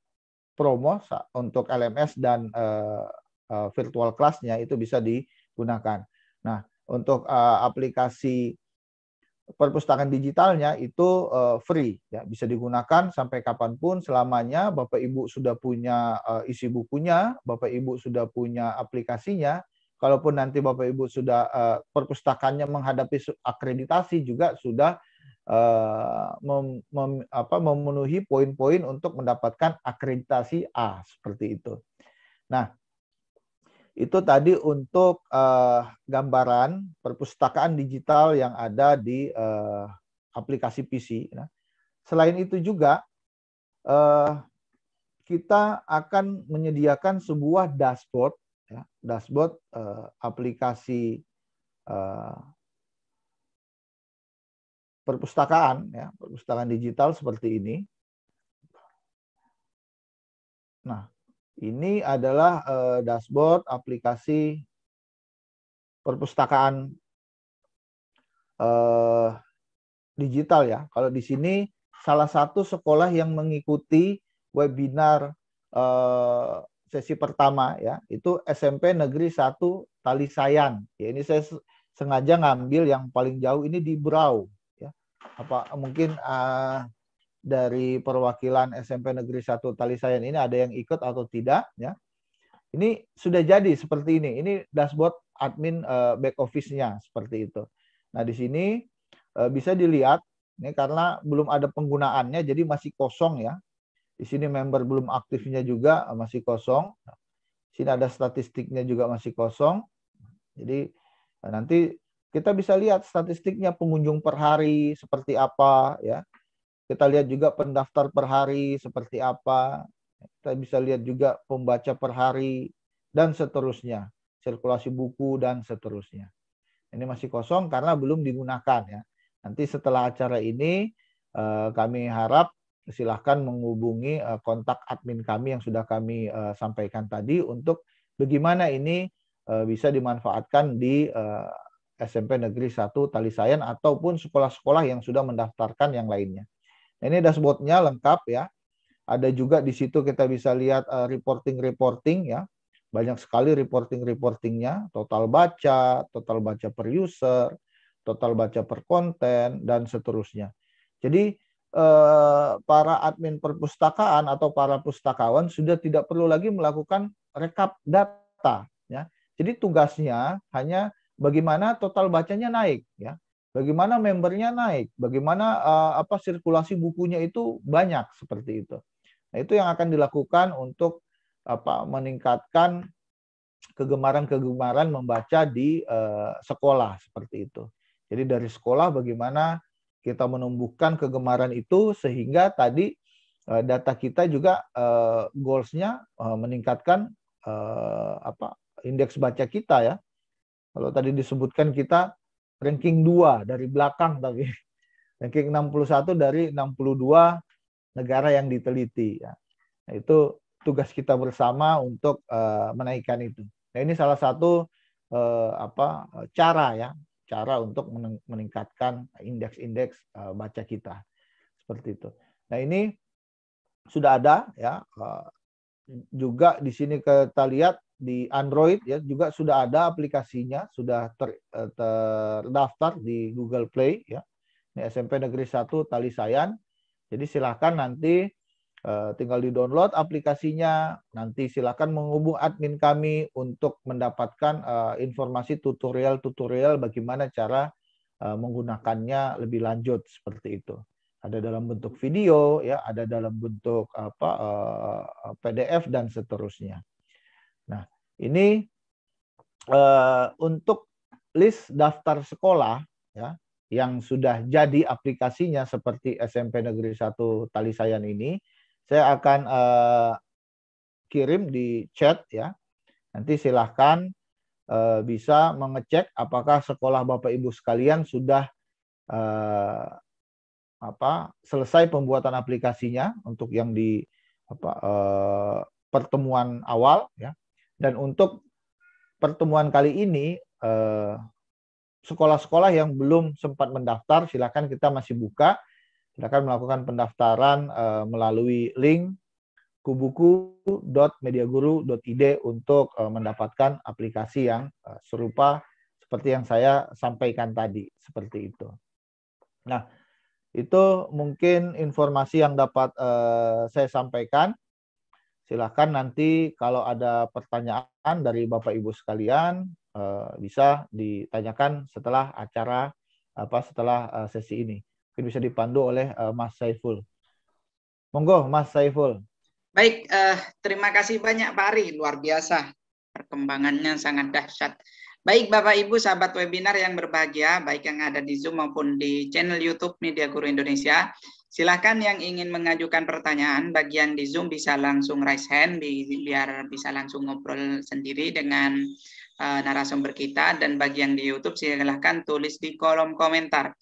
promo untuk LMS dan uh, uh, virtual kelasnya itu bisa digunakan. Nah, untuk uh, aplikasi perpustakaan digitalnya itu uh, free ya bisa digunakan sampai kapanpun selamanya Bapak Ibu sudah punya uh, isi bukunya Bapak Ibu sudah punya aplikasinya kalaupun nanti Bapak Ibu sudah uh, perpustakannya menghadapi akreditasi juga sudah uh, mem, mem, apa, memenuhi poin-poin untuk mendapatkan akreditasi A seperti itu. Nah, itu tadi untuk uh, gambaran perpustakaan digital yang ada di uh, aplikasi PC. Nah, selain itu juga uh, kita akan menyediakan sebuah dashboard ya, dashboard uh, aplikasi uh, perpustakaan ya perpustakaan digital seperti ini nah ini adalah uh, dashboard aplikasi perpustakaan uh, digital ya kalau di sini salah satu sekolah yang mengikuti webinar uh, sesi pertama ya, itu SMP Negeri 1 Talisayan. Ya ini saya sengaja ngambil yang paling jauh ini di Brau ya. Apa mungkin uh, dari perwakilan SMP Negeri 1 Talisayan ini ada yang ikut atau tidak ya. Ini sudah jadi seperti ini. Ini dashboard admin uh, back office-nya seperti itu. Nah, di sini uh, bisa dilihat ini karena belum ada penggunaannya jadi masih kosong ya di sini member belum aktifnya juga eh, masih kosong. Di sini ada statistiknya juga masih kosong. Jadi eh, nanti kita bisa lihat statistiknya pengunjung per hari seperti apa ya. Kita lihat juga pendaftar per hari seperti apa. Kita bisa lihat juga pembaca per hari dan seterusnya, sirkulasi buku dan seterusnya. Ini masih kosong karena belum digunakan ya. Nanti setelah acara ini eh, kami harap silahkan menghubungi eh, kontak admin kami yang sudah kami eh, sampaikan tadi untuk bagaimana ini eh, bisa dimanfaatkan di SMP Negeri 1 Talisayan ataupun sekolah-sekolah yang sudah mendaftarkan yang lainnya. Nah, ini dashboardnya lengkap ya. Ada juga di situ kita bisa lihat reporting-reporting ya. Banyak sekali reporting-reportingnya, total baca, total baca per user, total baca per konten, dan seterusnya. Jadi Eh, para admin perpustakaan atau para pustakawan sudah tidak perlu lagi melakukan rekap data ya. Jadi tugasnya hanya bagaimana total bacanya naik ya. Bagaimana membernya naik, bagaimana uh, apa sirkulasi bukunya itu banyak seperti itu. Nah, itu yang akan dilakukan untuk apa meningkatkan kegemaran-kegemaran membaca di uh, sekolah seperti itu. Jadi dari sekolah bagaimana kita menumbuhkan kegemaran itu sehingga tadi eh, data kita juga uh, goalsnya eh, meningkatkan apa indeks baca kita ya kalau tadi disebutkan kita ranking 2 dari belakang tapi *laughs* ranking 61 dari 62 negara yang diteliti ya. Nah, itu tugas kita bersama untuk menaikkan itu. Nah, ini salah satu apa cara ya cara untuk meningkatkan indeks-indeks eh, baca kita seperti itu. Nah ini sudah ada ya eh, juga di sini kita lihat di Android ya juga sudah ada aplikasinya sudah ter, eh, terdaftar di Google Play ya ini SMP Negeri 1 Talisayan. jadi silahkan nanti Eh, tinggal di download aplikasinya. Nanti silakan menghubung admin kami untuk mendapatkan eh, informasi tutorial-tutorial bagaimana cara eh, menggunakannya lebih lanjut seperti itu. Ada dalam bentuk video, ya, ada dalam bentuk apa PDF dan seterusnya. Nah, ini untuk list daftar sekolah, ya, yang sudah jadi aplikasinya seperti SMP Negeri 1 Talisayan ini saya akan uh, kirim di chat ya. Nanti silahkan uh, bisa mengecek apakah sekolah Bapak Ibu sekalian sudah uh, apa selesai pembuatan aplikasinya untuk yang di apa, uh, pertemuan awal ya. Dan untuk pertemuan kali ini sekolah-sekolah yang belum sempat mendaftar silakan kita masih buka silakan melakukan pendaftaran uh, melalui link kubuku.mediaguru.id untuk uh, mendapatkan aplikasi yang uh, serupa seperti yang saya sampaikan tadi, seperti itu. Nah, itu mungkin informasi yang dapat uh, saya sampaikan. Silakan nanti kalau ada pertanyaan dari Bapak Ibu sekalian uh, bisa ditanyakan setelah acara apa setelah uh, sesi ini mungkin bisa dipandu oleh uh, Mas Saiful. Monggo, Mas Saiful. Baik, uh, terima kasih banyak Pak Ari, luar biasa. Perkembangannya sangat dahsyat. Baik Bapak Ibu, sahabat webinar yang berbahagia, baik yang ada di Zoom maupun di channel YouTube Media Guru Indonesia, silakan yang ingin mengajukan pertanyaan, bagi yang di Zoom bisa langsung raise hand, bi biar bisa langsung ngobrol sendiri dengan uh, narasumber kita, dan bagi yang di YouTube silakan tulis di kolom komentar.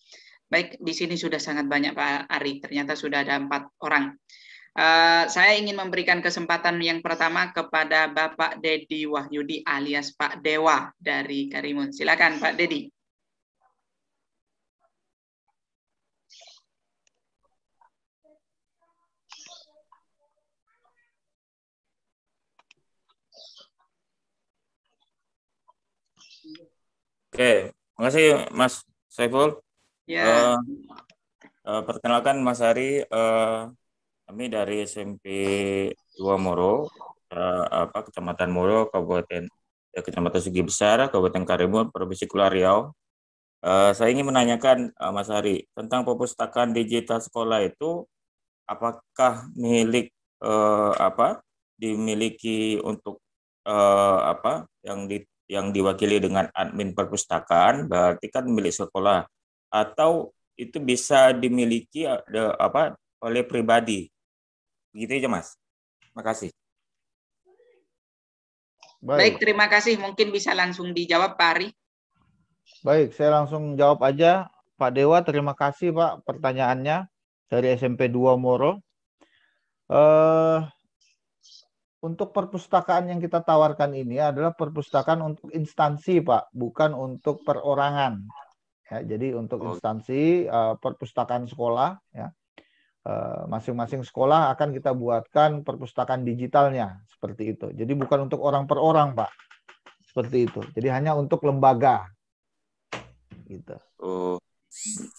Baik, di sini sudah sangat banyak Pak Ari, ternyata sudah ada empat orang. Uh, saya ingin memberikan kesempatan yang pertama kepada Bapak Dedi Wahyudi alias Pak Dewa dari Karimun. Silakan Pak Dedi. Oke, makasih Mas Saiful. Ya. Uh, uh, perkenalkan Mas Hari, uh, eh, kami dari SMP 2 Moro, uh, apa Kecamatan Moro, Kabupaten ya, Kecamatan Sugi Besar, Kabupaten Karimun, Provinsi Kepulauan Riau. Uh, saya ingin menanyakan uh, Mas Hari tentang perpustakaan digital sekolah itu apakah milik uh, apa dimiliki untuk uh, apa yang di yang diwakili dengan admin perpustakaan berarti kan milik sekolah atau itu bisa dimiliki ada eh, apa oleh pribadi. Begitu aja, Mas. Terima kasih. Baik. Baik, terima kasih. Mungkin bisa langsung dijawab Pak Ari. Baik, saya langsung jawab aja. Pak Dewa, terima kasih Pak pertanyaannya dari SMP 2 Moro. Uh, untuk perpustakaan yang kita tawarkan ini adalah perpustakaan untuk instansi, Pak, bukan untuk perorangan. Ya, jadi untuk oh. instansi uh, perpustakaan sekolah, ya eh, masing-masing uh, sekolah akan kita buatkan perpustakaan digitalnya seperti itu. Jadi bukan untuk orang per orang, Pak. Seperti itu. Jadi hanya untuk lembaga. Gitu. Oh.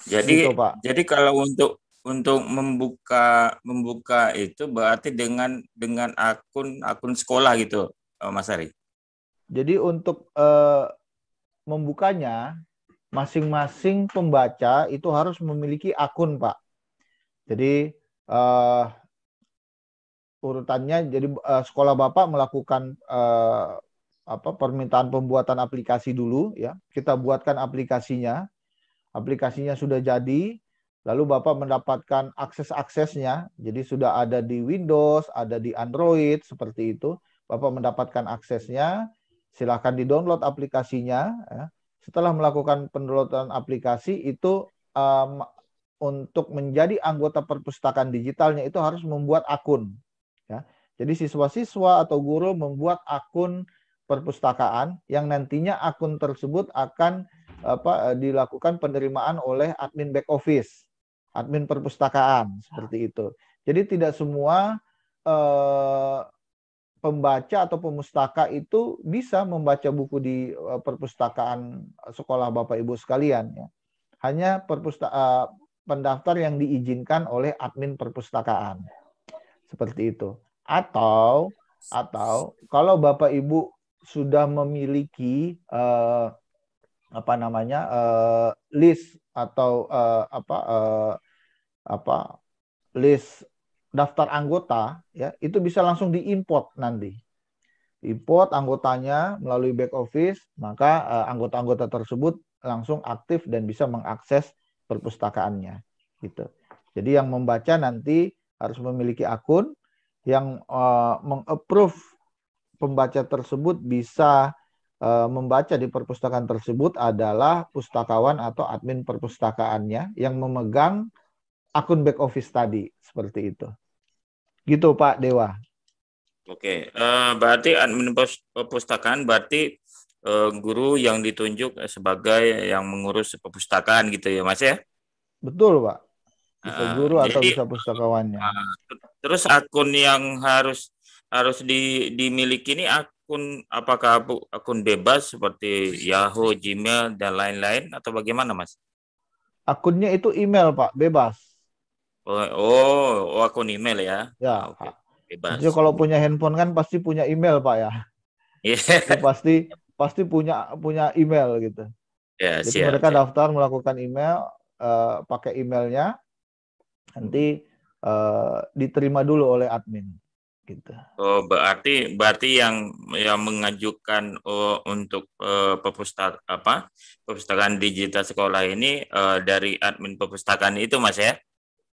Jadi gitu, Pak. jadi kalau untuk untuk membuka membuka itu berarti dengan dengan akun akun sekolah gitu, eh, Mas Ari. Jadi untuk uh, membukanya masing-masing pembaca itu harus memiliki akun, Pak. Jadi uh, urutannya jadi uh, sekolah Bapak melakukan uh, apa permintaan pembuatan aplikasi dulu ya. Kita buatkan aplikasinya. Aplikasinya sudah jadi, lalu Bapak mendapatkan akses-aksesnya. Jadi sudah ada di Windows, ada di Android seperti itu. Bapak mendapatkan aksesnya, silahkan di-download aplikasinya ya setelah melakukan pendownloadan aplikasi itu um, untuk menjadi anggota perpustakaan digitalnya itu harus membuat akun. Ya. Jadi siswa-siswa atau guru membuat akun perpustakaan yang nantinya akun tersebut akan apa eh, dilakukan penerimaan oleh admin back office, admin perpustakaan seperti itu. Jadi tidak semua eh, pembaca atau pemustaka itu bisa membaca buku di eh, perpustakaan sekolah Bapak Ibu sekalian ya. Hanya perpustaka eh, pendaftar yang diizinkan oleh admin perpustakaan. Seperti itu. Atau atau kalau Bapak Ibu sudah memiliki eh, apa namanya? Eh, list atau eh, apa eh, apa list daftar anggota ya itu bisa langsung diimport nanti import anggotanya melalui back office maka eh, anggota-anggota tersebut langsung aktif dan bisa mengakses perpustakaannya gitu jadi yang membaca nanti harus memiliki akun yang uh, mengapprove pembaca tersebut bisa uh, membaca di perpustakaan tersebut adalah pustakawan atau admin perpustakaannya yang memegang akun back office tadi seperti itu. Gitu Pak Dewa. Oke, okay. uh, eh, berarti admin perpustakaan berarti uh, guru yang ditunjuk sebagai yang mengurus perpustakaan gitu ya Mas ya? Betul Pak. Bisa ah, guru uh, atau jadi, bisa pustakawannya. Uh, ah, terus akun yang harus harus di, dimiliki ini akun apakah akun bebas seperti Yahoo, Gmail dan lain-lain atau bagaimana Mas? Akunnya itu email Pak, bebas. Oh, oh akun email ya? Ya. Ah, okay. Bebas. Jadi kalau punya handphone kan pasti punya email pak ya. Yeah. pasti pasti punya punya email gitu. Yeah, Jadi siap, mereka siap. daftar melakukan email, uh, pakai emailnya, nanti uh, diterima dulu oleh admin. Gitu. Oh berarti berarti yang yang mengajukan oh, untuk uh, eh, perpustakaan apa perpustakaan digital sekolah ini uh, dari admin perpustakaan itu mas ya?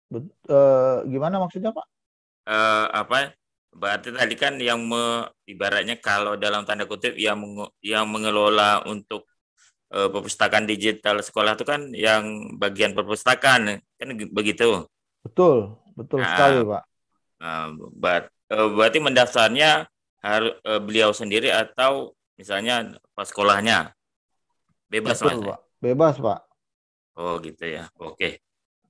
Bet, uh, gimana maksudnya Pak? Uh, apa? Berarti tadi kan yang me, ibaratnya kalau dalam tanda kutip yang meng, yang mengelola untuk uh, perpustakaan digital sekolah itu kan yang bagian perpustakaan kan begitu. Betul, betul nah, sekali Pak. Nah, ber, uh, berarti mendaftarnya harus uh, beliau sendiri atau misalnya pas sekolahnya bebas Betul, Pak. Bebas pak. Oh gitu ya. Oke.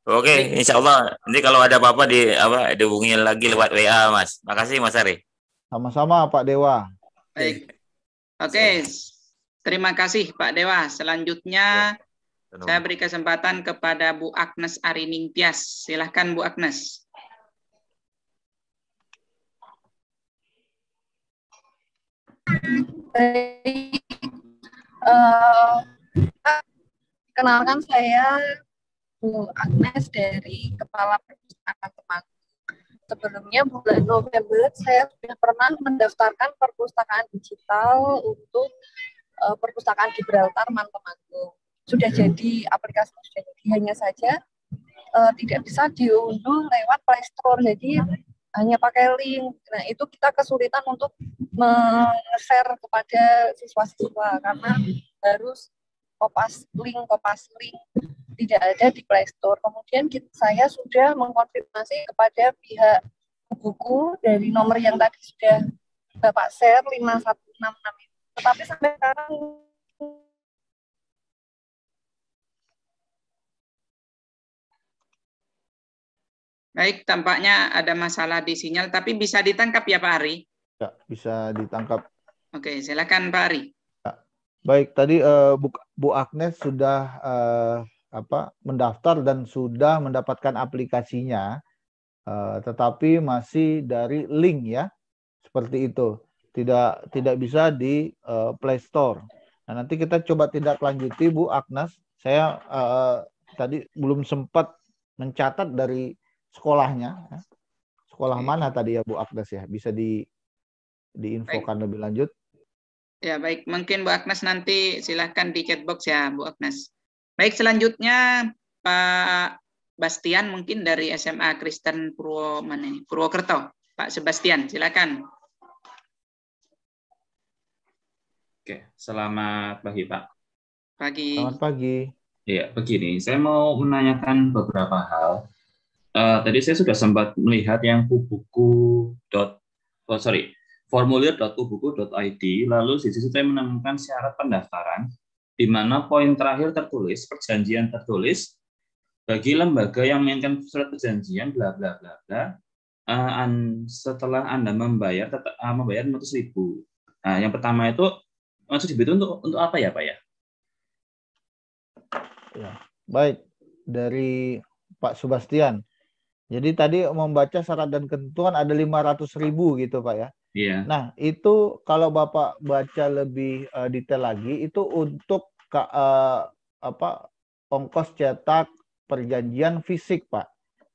Oke, okay, insya Allah nanti kalau ada apa-apa di apa dihubungi lagi lewat WA, Mas. Makasih, Mas Ari. Sama-sama, Pak Dewa. Baik. Oke, okay. terima kasih Pak Dewa. Selanjutnya ya. saya beri kesempatan kepada Bu Agnes Arining Tias. Silahkan Bu Agnes. Baik. Uh, kenalkan saya Bu Agnes dari Kepala Perpustakaan Temanggung. Sebelumnya bulan November saya sudah pernah mendaftarkan perpustakaan digital untuk uh, perpustakaan Gibraltar Mantemanggung. Sudah jadi aplikasi sudah jadi hanya saja uh, tidak bisa diunduh lewat Play Store. Jadi hanya pakai link. Nah, itu kita kesulitan untuk share kepada siswa-siswa karena harus kopas link, kopas link tidak ada di Play Store. Kemudian kita, saya sudah mengkonfirmasi kepada pihak buku dari nomor yang tadi sudah Bapak share 5166 Tetapi sampai sekarang Baik, tampaknya ada masalah di sinyal, tapi bisa ditangkap ya Pak Ari? Ya, bisa ditangkap. Oke, silakan Pak Ari. Ya. Baik, tadi uh, Bu, Bu Agnes sudah uh, apa mendaftar dan sudah mendapatkan aplikasinya uh, tetapi masih dari link ya seperti itu tidak tidak bisa di uh, Play Store. Nah, nanti kita coba tidak lanjuti Bu Agnes. Saya uh, tadi belum sempat mencatat dari sekolahnya. Sekolah Oke. mana tadi ya Bu Agnes ya? Bisa di diinfokan lebih lanjut? Ya, baik. Mungkin Bu Agnes nanti silahkan di chat box ya Bu Agnes. Baik, selanjutnya Pak Bastian mungkin dari SMA Kristen Purwo mana ini? Purwokerto. Pak Sebastian, silakan. Oke, selamat pagi Pak. Pagi. Selamat pagi. Iya, begini, saya mau menanyakan beberapa hal. Uh, tadi saya sudah sempat melihat yang buku dot, oh sorry, lalu di situ saya menemukan syarat pendaftaran di mana poin terakhir tertulis, perjanjian tertulis, bagi lembaga yang menginginkan surat perjanjian, bla bla bla bla, eh, an, setelah Anda membayar, tetap, uh, membayar ratus ribu. Nah, yang pertama itu, maksud itu untuk, untuk apa ya Pak ya? ya? Baik, dari Pak Sebastian. Jadi tadi membaca syarat dan ketentuan ada lima ratus ribu gitu Pak ya? Iya. Nah, itu kalau Bapak baca lebih uh, detail lagi itu untuk uh, apa ongkos cetak perjanjian fisik, Pak.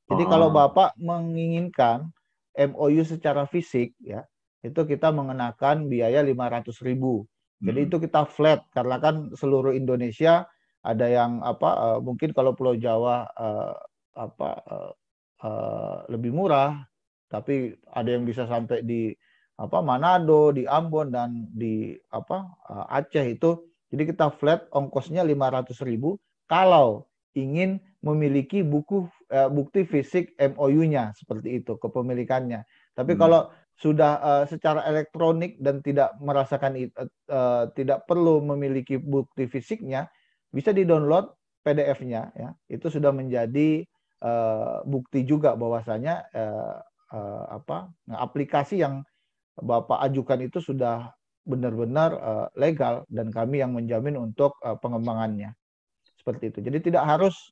Jadi oh. kalau Bapak menginginkan MOU secara fisik ya, itu kita mengenakan biaya ribu Jadi hmm. itu kita flat karena kan seluruh Indonesia ada yang apa uh, mungkin kalau Pulau Jawa uh, apa uh, uh, lebih murah, tapi ada yang bisa sampai di apa Manado, di Ambon dan di apa eh, Aceh itu. Jadi kita flat ongkosnya 500.000 kalau ingin memiliki buku eh, bukti fisik MOU-nya seperti itu kepemilikannya. Tapi hmm. kalau sudah uh, secara elektronik dan tidak merasakan uh, tidak perlu memiliki bukti fisiknya bisa di download PDF-nya ya. Itu sudah menjadi uh, bukti juga bahwasanya uh, uh, apa aplikasi yang Bapak ajukan itu sudah benar-benar uh, legal dan kami yang menjamin untuk uh, pengembangannya. Seperti itu. Jadi tidak harus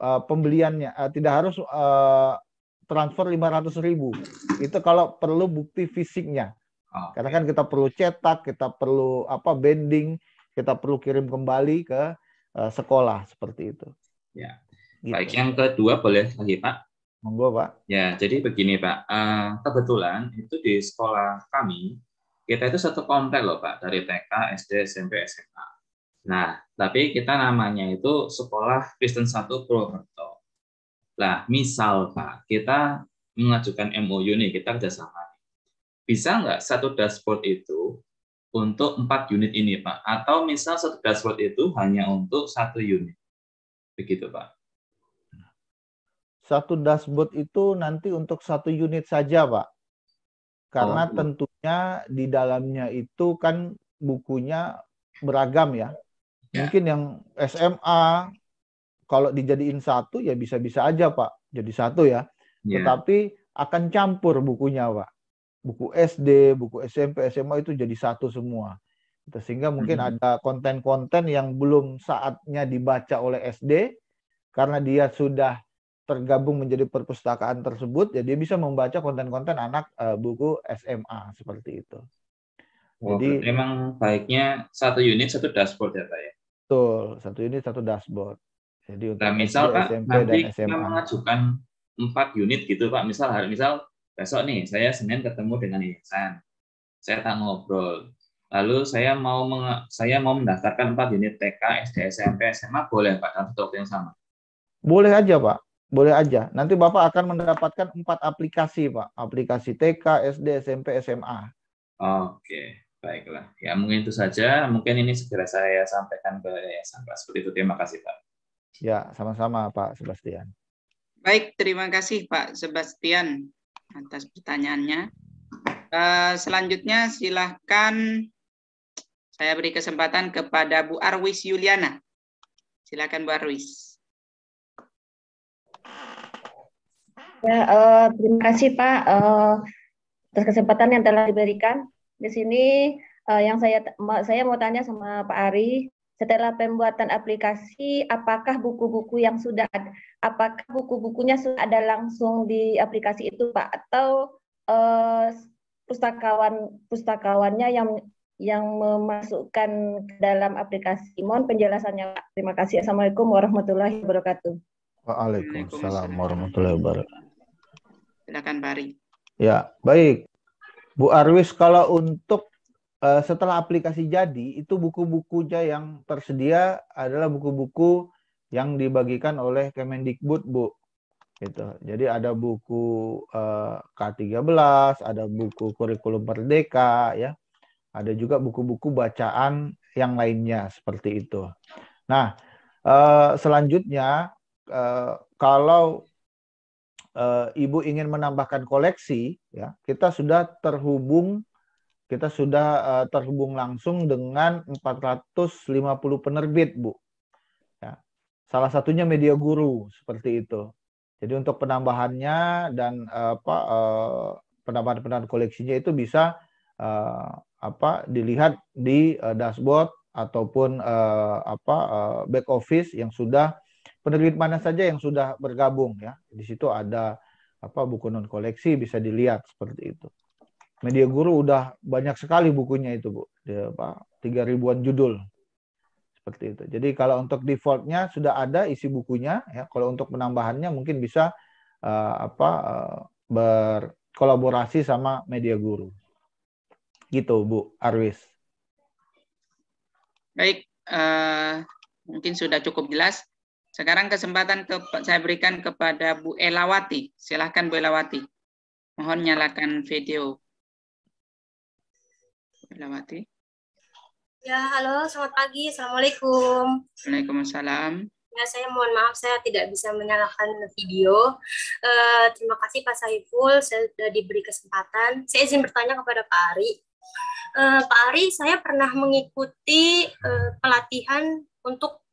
uh, pembeliannya uh, tidak harus uh, transfer ribu Itu kalau perlu bukti fisiknya. Oh. Karena kan kita perlu cetak, kita perlu apa bending, kita perlu kirim kembali ke uh, sekolah seperti itu. Ya. Gitu. Baik, yang kedua boleh lagi Pak. Monggo Pak. Ya, jadi begini Pak. Eh, kebetulan itu di sekolah kami kita itu satu komplek loh Pak dari TK, SD, SMP, SMA. Nah, tapi kita namanya itu sekolah Kristen 1 Purwokerto. Nah, misal Pak, kita mengajukan MOU nih, kita kerjasama. Bisa nggak satu dashboard itu untuk empat unit ini Pak? Atau misal satu dashboard itu hanya untuk satu unit? Begitu Pak satu dashboard itu nanti untuk satu unit saja, Pak. Karena oh. tentunya di dalamnya itu kan bukunya beragam ya. ya. Mungkin yang SMA kalau dijadiin satu ya bisa-bisa aja, Pak. Jadi satu ya. ya. Tetapi akan campur bukunya, Pak. Buku SD, buku SMP, SMA itu jadi satu semua. Sehingga mungkin -hmm. ada konten-konten yang belum saatnya dibaca oleh SD karena dia sudah tergabung menjadi perpustakaan tersebut, ya bisa membaca konten-konten anak uh, buku SMA seperti itu. Wow, Jadi memang baiknya satu unit satu dashboard ya Pak ya. Betul, satu unit satu dashboard. Jadi untuk nah, misal Pak SMP nanti dan SMA. kita mengajukan empat unit gitu Pak, misal hari misal besok nih saya Senin ketemu dengan Yayasan. Saya tak ngobrol. Lalu saya mau saya mau mendaftarkan empat unit TK, SD, SMP, SMA boleh Pak dalam waktu yang sama. Boleh aja Pak. Boleh aja. Nanti Bapak akan mendapatkan empat aplikasi, Pak. Aplikasi TK, SD, SMP, SMA. Oke, baiklah. Ya, mungkin itu saja. Mungkin ini segera saya sampaikan ke yayasan, Pak. Seperti itu. Terima kasih, Pak. Ya, sama-sama, Pak Sebastian. Baik, terima kasih, Pak Sebastian atas pertanyaannya. Uh, selanjutnya silahkan saya beri kesempatan kepada Bu Arwis Yuliana. Silakan Bu Arwis. Ya, uh, terima kasih Pak uh, atas kesempatan yang telah diberikan. Di sini uh, yang saya saya mau tanya sama Pak Ari, setelah pembuatan aplikasi, apakah buku-buku yang sudah apakah buku-bukunya sudah ada langsung di aplikasi itu Pak atau uh, pustakawan pustakawannya yang yang memasukkan ke dalam aplikasi. Mohon penjelasannya, Pak. Terima kasih. Assalamualaikum warahmatullahi wabarakatuh. Waalaikumsalam warahmatullahi wabarakatuh. Silakan Pak Ari. Ya, baik. Bu Arwis, kalau untuk uh, setelah aplikasi jadi, itu buku-bukunya yang tersedia adalah buku-buku yang dibagikan oleh Kemendikbud, Bu. Gitu. Jadi ada buku uh, eh, K13, ada buku kurikulum merdeka ya. Ada juga buku-buku bacaan yang lainnya seperti itu. Nah, uh, selanjutnya uh, kalau Eh, ibu ingin menambahkan koleksi, ya kita sudah terhubung kita sudah uh, terhubung langsung dengan 450 penerbit, Bu. Ya. Salah satunya Media Guru seperti itu. Jadi untuk penambahannya dan uh, apa uh, penambahan-penambahan koleksinya itu bisa uh, apa dilihat di uh, dashboard ataupun uh, apa uh, back office yang sudah penerbit mana saja yang sudah bergabung ya. Di situ ada apa buku non koleksi bisa dilihat seperti itu. Media Guru udah banyak sekali bukunya itu bu, Dia, apa, tiga ribuan judul seperti itu. Jadi kalau untuk defaultnya sudah ada isi bukunya ya. Kalau untuk penambahannya mungkin bisa uh, apa uh, berkolaborasi sama Media Guru. Gitu Bu Arwis. Baik, uh, mungkin sudah cukup jelas. Sekarang kesempatan ke, saya berikan kepada Bu Elawati. Silahkan Bu Elawati. Mohon nyalakan video. Bu Elawati. Ya, halo, selamat pagi. Assalamualaikum. Waalaikumsalam. Ya, saya mohon maaf saya tidak bisa menyalakan video. Uh, terima kasih Pak Saiful, saya sudah diberi kesempatan. Saya izin bertanya kepada Pak Ari. Uh, Pak Ari, saya pernah mengikuti uh, pelatihan untuk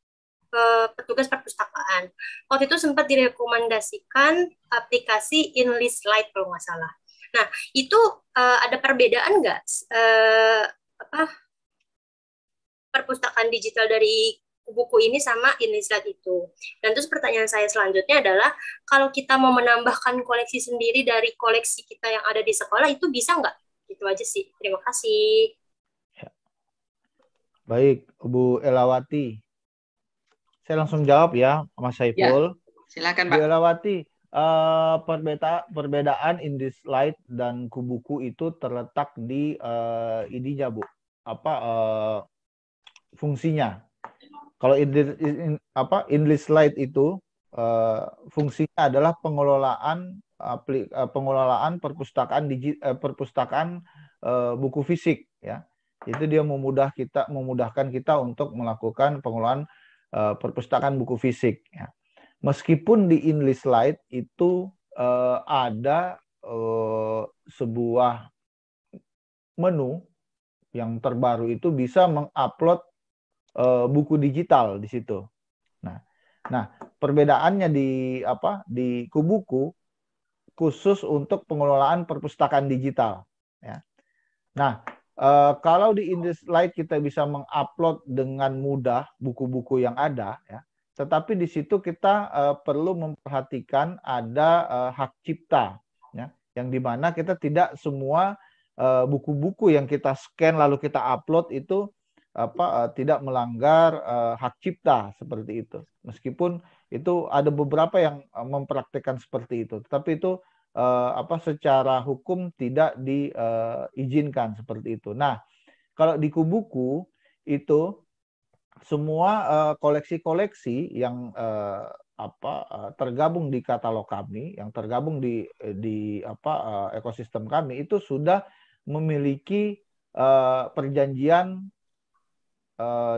ke petugas perpustakaan. Waktu itu sempat direkomendasikan aplikasi Inlist Lite kalau nggak salah. Nah, itu uh, ada perbedaan nggak uh, apa perpustakaan digital dari buku ini sama Inlist Lite itu. Dan terus pertanyaan saya selanjutnya adalah kalau kita mau menambahkan koleksi sendiri dari koleksi kita yang ada di sekolah itu bisa nggak? Itu aja sih. Terima kasih. Ya. Baik, Bu Elawati. Saya langsung jawab ya, Mas Saiful. Ya, silakan Pak. Biolawati, uh, eh, perbeda perbedaan in this light dan kubuku itu terletak di uh, idinya, Bu. Apa uh, fungsinya? Kalau in, this, in apa in this light itu uh, fungsinya adalah pengelolaan aplik, uh, pengelolaan perpustakaan digi, uh, perpustakaan uh, buku fisik ya. Itu dia memudah kita memudahkan kita untuk melakukan pengelolaan Eh, perpustakaan buku fisik. Ya. Meskipun di English Light itu uh, ada uh, sebuah menu yang terbaru itu bisa mengupload uh, buku digital di situ. Nah, nah perbedaannya di apa di kubuku khusus untuk pengelolaan perpustakaan digital. Ya. Nah, Uh, kalau di Indeslite kita bisa mengupload dengan mudah buku-buku yang ada, ya. Tetapi di situ kita uh, perlu memperhatikan ada uh, hak cipta, ya, yang dimana kita tidak semua buku-buku uh, yang kita scan lalu kita upload itu apa uh, tidak melanggar uh, hak cipta seperti itu. Meskipun itu ada beberapa yang mempraktekkan seperti itu, tetapi itu eh, apa secara hukum tidak diizinkan eh, seperti itu. Nah, kalau di kubuku itu semua eh, koleksi-koleksi yang eh, apa tergabung di katalog kami, yang tergabung di di apa ekosistem kami itu sudah memiliki perjanjian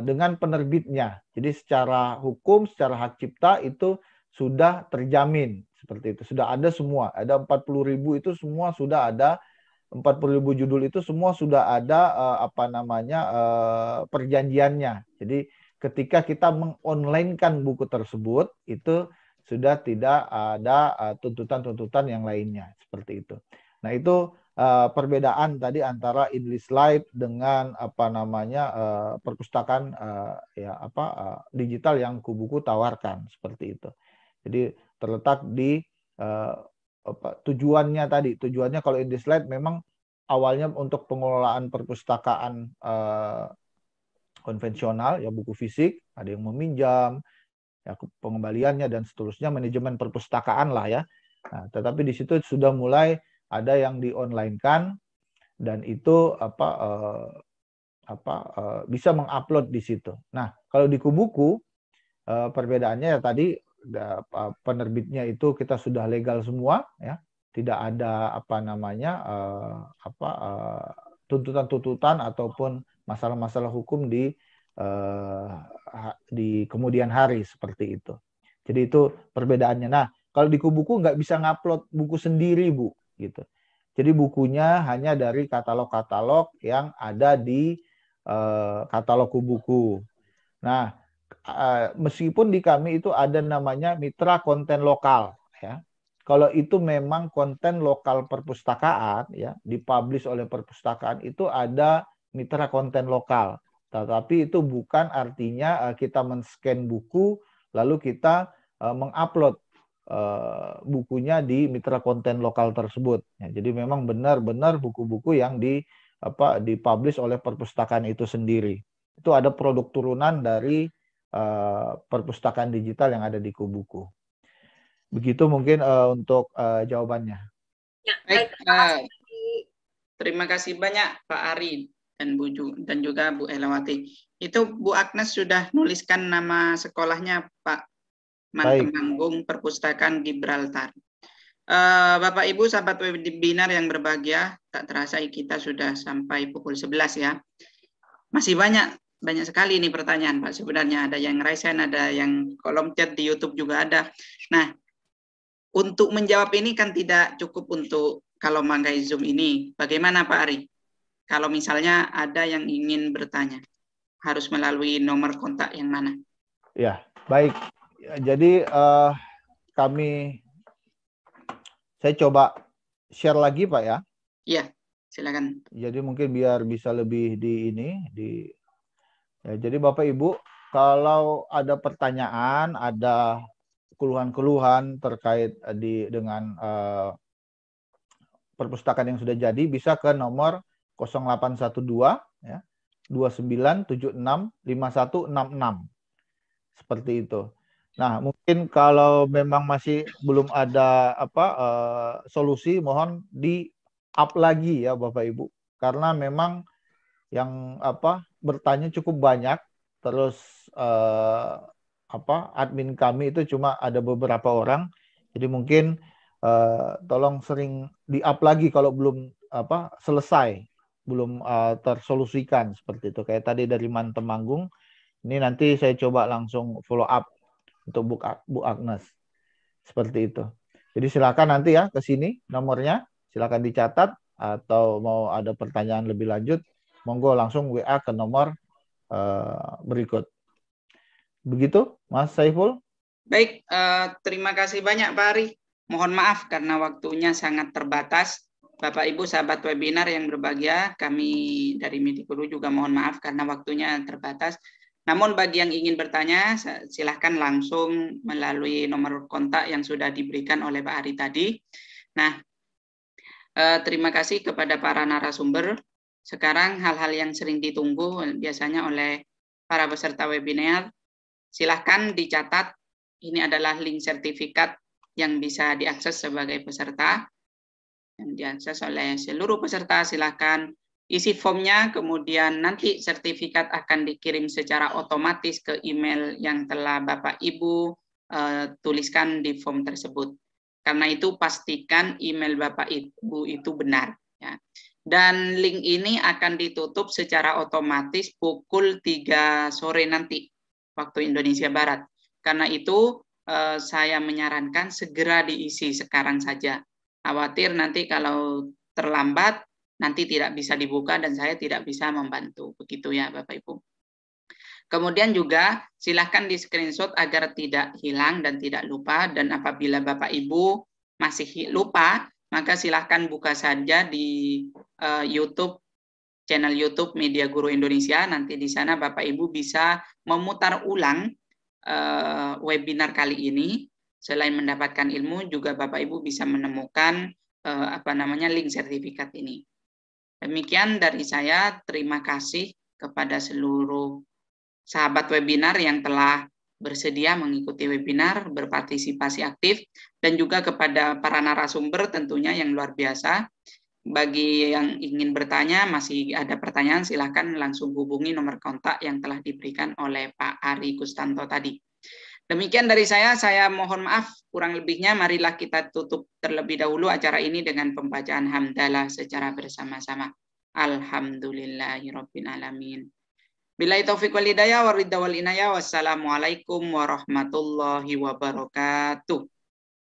dengan penerbitnya. Jadi secara hukum, secara hak cipta itu sudah terjamin seperti itu. Sudah ada semua, ada puluh ribu itu semua sudah ada puluh ribu judul itu semua sudah ada uh, apa namanya uh, perjanjiannya. Jadi ketika kita mengonlinekan buku tersebut itu sudah tidak ada eh, tuntutan-tuntutan uh, yang lainnya seperti itu. Nah itu uh, perbedaan tadi antara English Live dengan apa namanya uh, perpustakaan uh, ya apa uh, digital yang kubuku tawarkan seperti itu. Jadi terletak di uh, apa, tujuannya tadi. Tujuannya kalau in this slide memang awalnya untuk pengelolaan perpustakaan uh, konvensional ya buku fisik, ada yang meminjam, ya pengembaliannya dan seterusnya manajemen perpustakaan lah ya. Nah, tetapi di situ sudah mulai ada yang di online kan dan itu apa eh, apa eh, bisa mengupload di situ. Nah, kalau di Kubuku eh, perbedaannya ya tadi penerbitnya itu kita sudah legal semua ya tidak ada apa namanya uh, apa uh, tuntutan-tuntutan ataupun masalah-masalah hukum di uh, di kemudian hari seperti itu jadi itu perbedaannya nah kalau di kubuku nggak bisa ngupload buku sendiri bu gitu jadi bukunya hanya dari katalog-katalog yang ada di uh, katalog kubuku nah Eh, meskipun di kami itu ada namanya mitra konten lokal ya. Kalau itu memang konten lokal perpustakaan ya, dipublish oleh perpustakaan itu ada mitra konten lokal. Tetapi itu bukan artinya eh, kita men-scan buku lalu kita eh, mengupload bukunya di mitra konten lokal tersebut. Ya, jadi memang benar-benar buku-buku yang di apa dipublish oleh perpustakaan itu sendiri. Itu ada produk turunan dari Eh, perpustakaan digital yang ada di Kubuku. Begitu mungkin uh, untuk uh, jawabannya. Ya, baik. Terima kasih. terima kasih banyak Pak Ari dan Bu Ju, dan juga Bu Elawati. Itu Bu Agnes sudah nuliskan nama sekolahnya Pak Mantemanggung Perpustakaan Gibraltar. Bapak Ibu sahabat webinar yang berbahagia, tak terasa kita sudah sampai pukul 11 ya. Masih banyak banyak sekali ini pertanyaan Pak sebenarnya ada yang raisen ada yang kolom chat di YouTube juga ada. Nah, untuk menjawab ini kan tidak cukup untuk kalau mangai Zoom ini. Bagaimana Pak Ari? Kalau misalnya ada yang ingin bertanya, harus melalui nomor kontak yang mana? Ya, baik. Jadi uh, kami saya coba share lagi Pak ya. Iya, silakan. Jadi mungkin biar bisa lebih di ini di Ya, jadi Bapak Ibu, kalau ada pertanyaan, ada keluhan-keluhan terkait eh, di dengan uh, perpustakaan yang sudah jadi, bisa ke nomor 0812 ya, 29765166. Seperti itu. Nah, mungkin kalau memang masih belum ada apa uh, solusi mohon di up lagi ya Bapak Ibu. Karena memang yang apa bertanya cukup banyak terus eh, apa admin kami itu cuma ada beberapa orang jadi mungkin eh, tolong sering di up lagi kalau belum apa selesai belum eh, tersolusikan seperti itu kayak tadi dari Mantemanggung ini nanti saya coba langsung follow up untuk Bu, Bu Agnes seperti itu jadi silakan nanti ya ke sini nomornya silakan dicatat atau mau ada pertanyaan lebih lanjut monggo langsung WA ke nomor uh, berikut. Begitu, Mas Saiful? Baik, uh, terima kasih banyak Pak Ari. Mohon maaf karena waktunya sangat terbatas. Bapak Ibu sahabat webinar yang berbahagia, kami dari Mitikuru juga mohon maaf karena waktunya terbatas. Namun bagi yang ingin bertanya, silahkan langsung melalui nomor kontak yang sudah diberikan oleh Pak Ari tadi. Nah, eh, terima kasih kepada para narasumber. Sekarang hal-hal yang sering ditunggu biasanya oleh para peserta webinar, silahkan dicatat ini adalah link sertifikat yang bisa diakses sebagai peserta, yang diakses oleh seluruh peserta, silahkan isi formnya, kemudian nanti sertifikat akan dikirim secara otomatis ke email yang telah Bapak Ibu uh, tuliskan di form tersebut. Karena itu pastikan email Bapak Ibu itu benar. Ya dan link ini akan ditutup secara otomatis pukul 3 sore nanti waktu Indonesia Barat. Karena itu eh, saya menyarankan segera diisi sekarang saja. Khawatir nanti kalau terlambat nanti tidak bisa dibuka dan saya tidak bisa membantu. Begitu ya Bapak Ibu. Kemudian juga silahkan di screenshot agar tidak hilang dan tidak lupa dan apabila Bapak Ibu masih lupa maka silahkan buka saja di uh, YouTube channel YouTube Media Guru Indonesia. Nanti di sana Bapak Ibu bisa memutar ulang uh, webinar kali ini. Selain mendapatkan ilmu, juga Bapak Ibu bisa menemukan uh, apa namanya link sertifikat ini. Demikian dari saya. Terima kasih kepada seluruh sahabat webinar yang telah bersedia mengikuti webinar, berpartisipasi aktif dan juga kepada para narasumber tentunya yang luar biasa. Bagi yang ingin bertanya, masih ada pertanyaan, silahkan langsung hubungi nomor kontak yang telah diberikan oleh Pak Ari Kustanto tadi. Demikian dari saya, saya mohon maaf kurang lebihnya. Marilah kita tutup terlebih dahulu acara ini dengan pembacaan hamdalah secara bersama-sama. Alhamdulillahirrabbilalamin. Bila taufiq wal hidayah wa ridha wal inayah. Wassalamualaikum warahmatullahi wabarakatuh.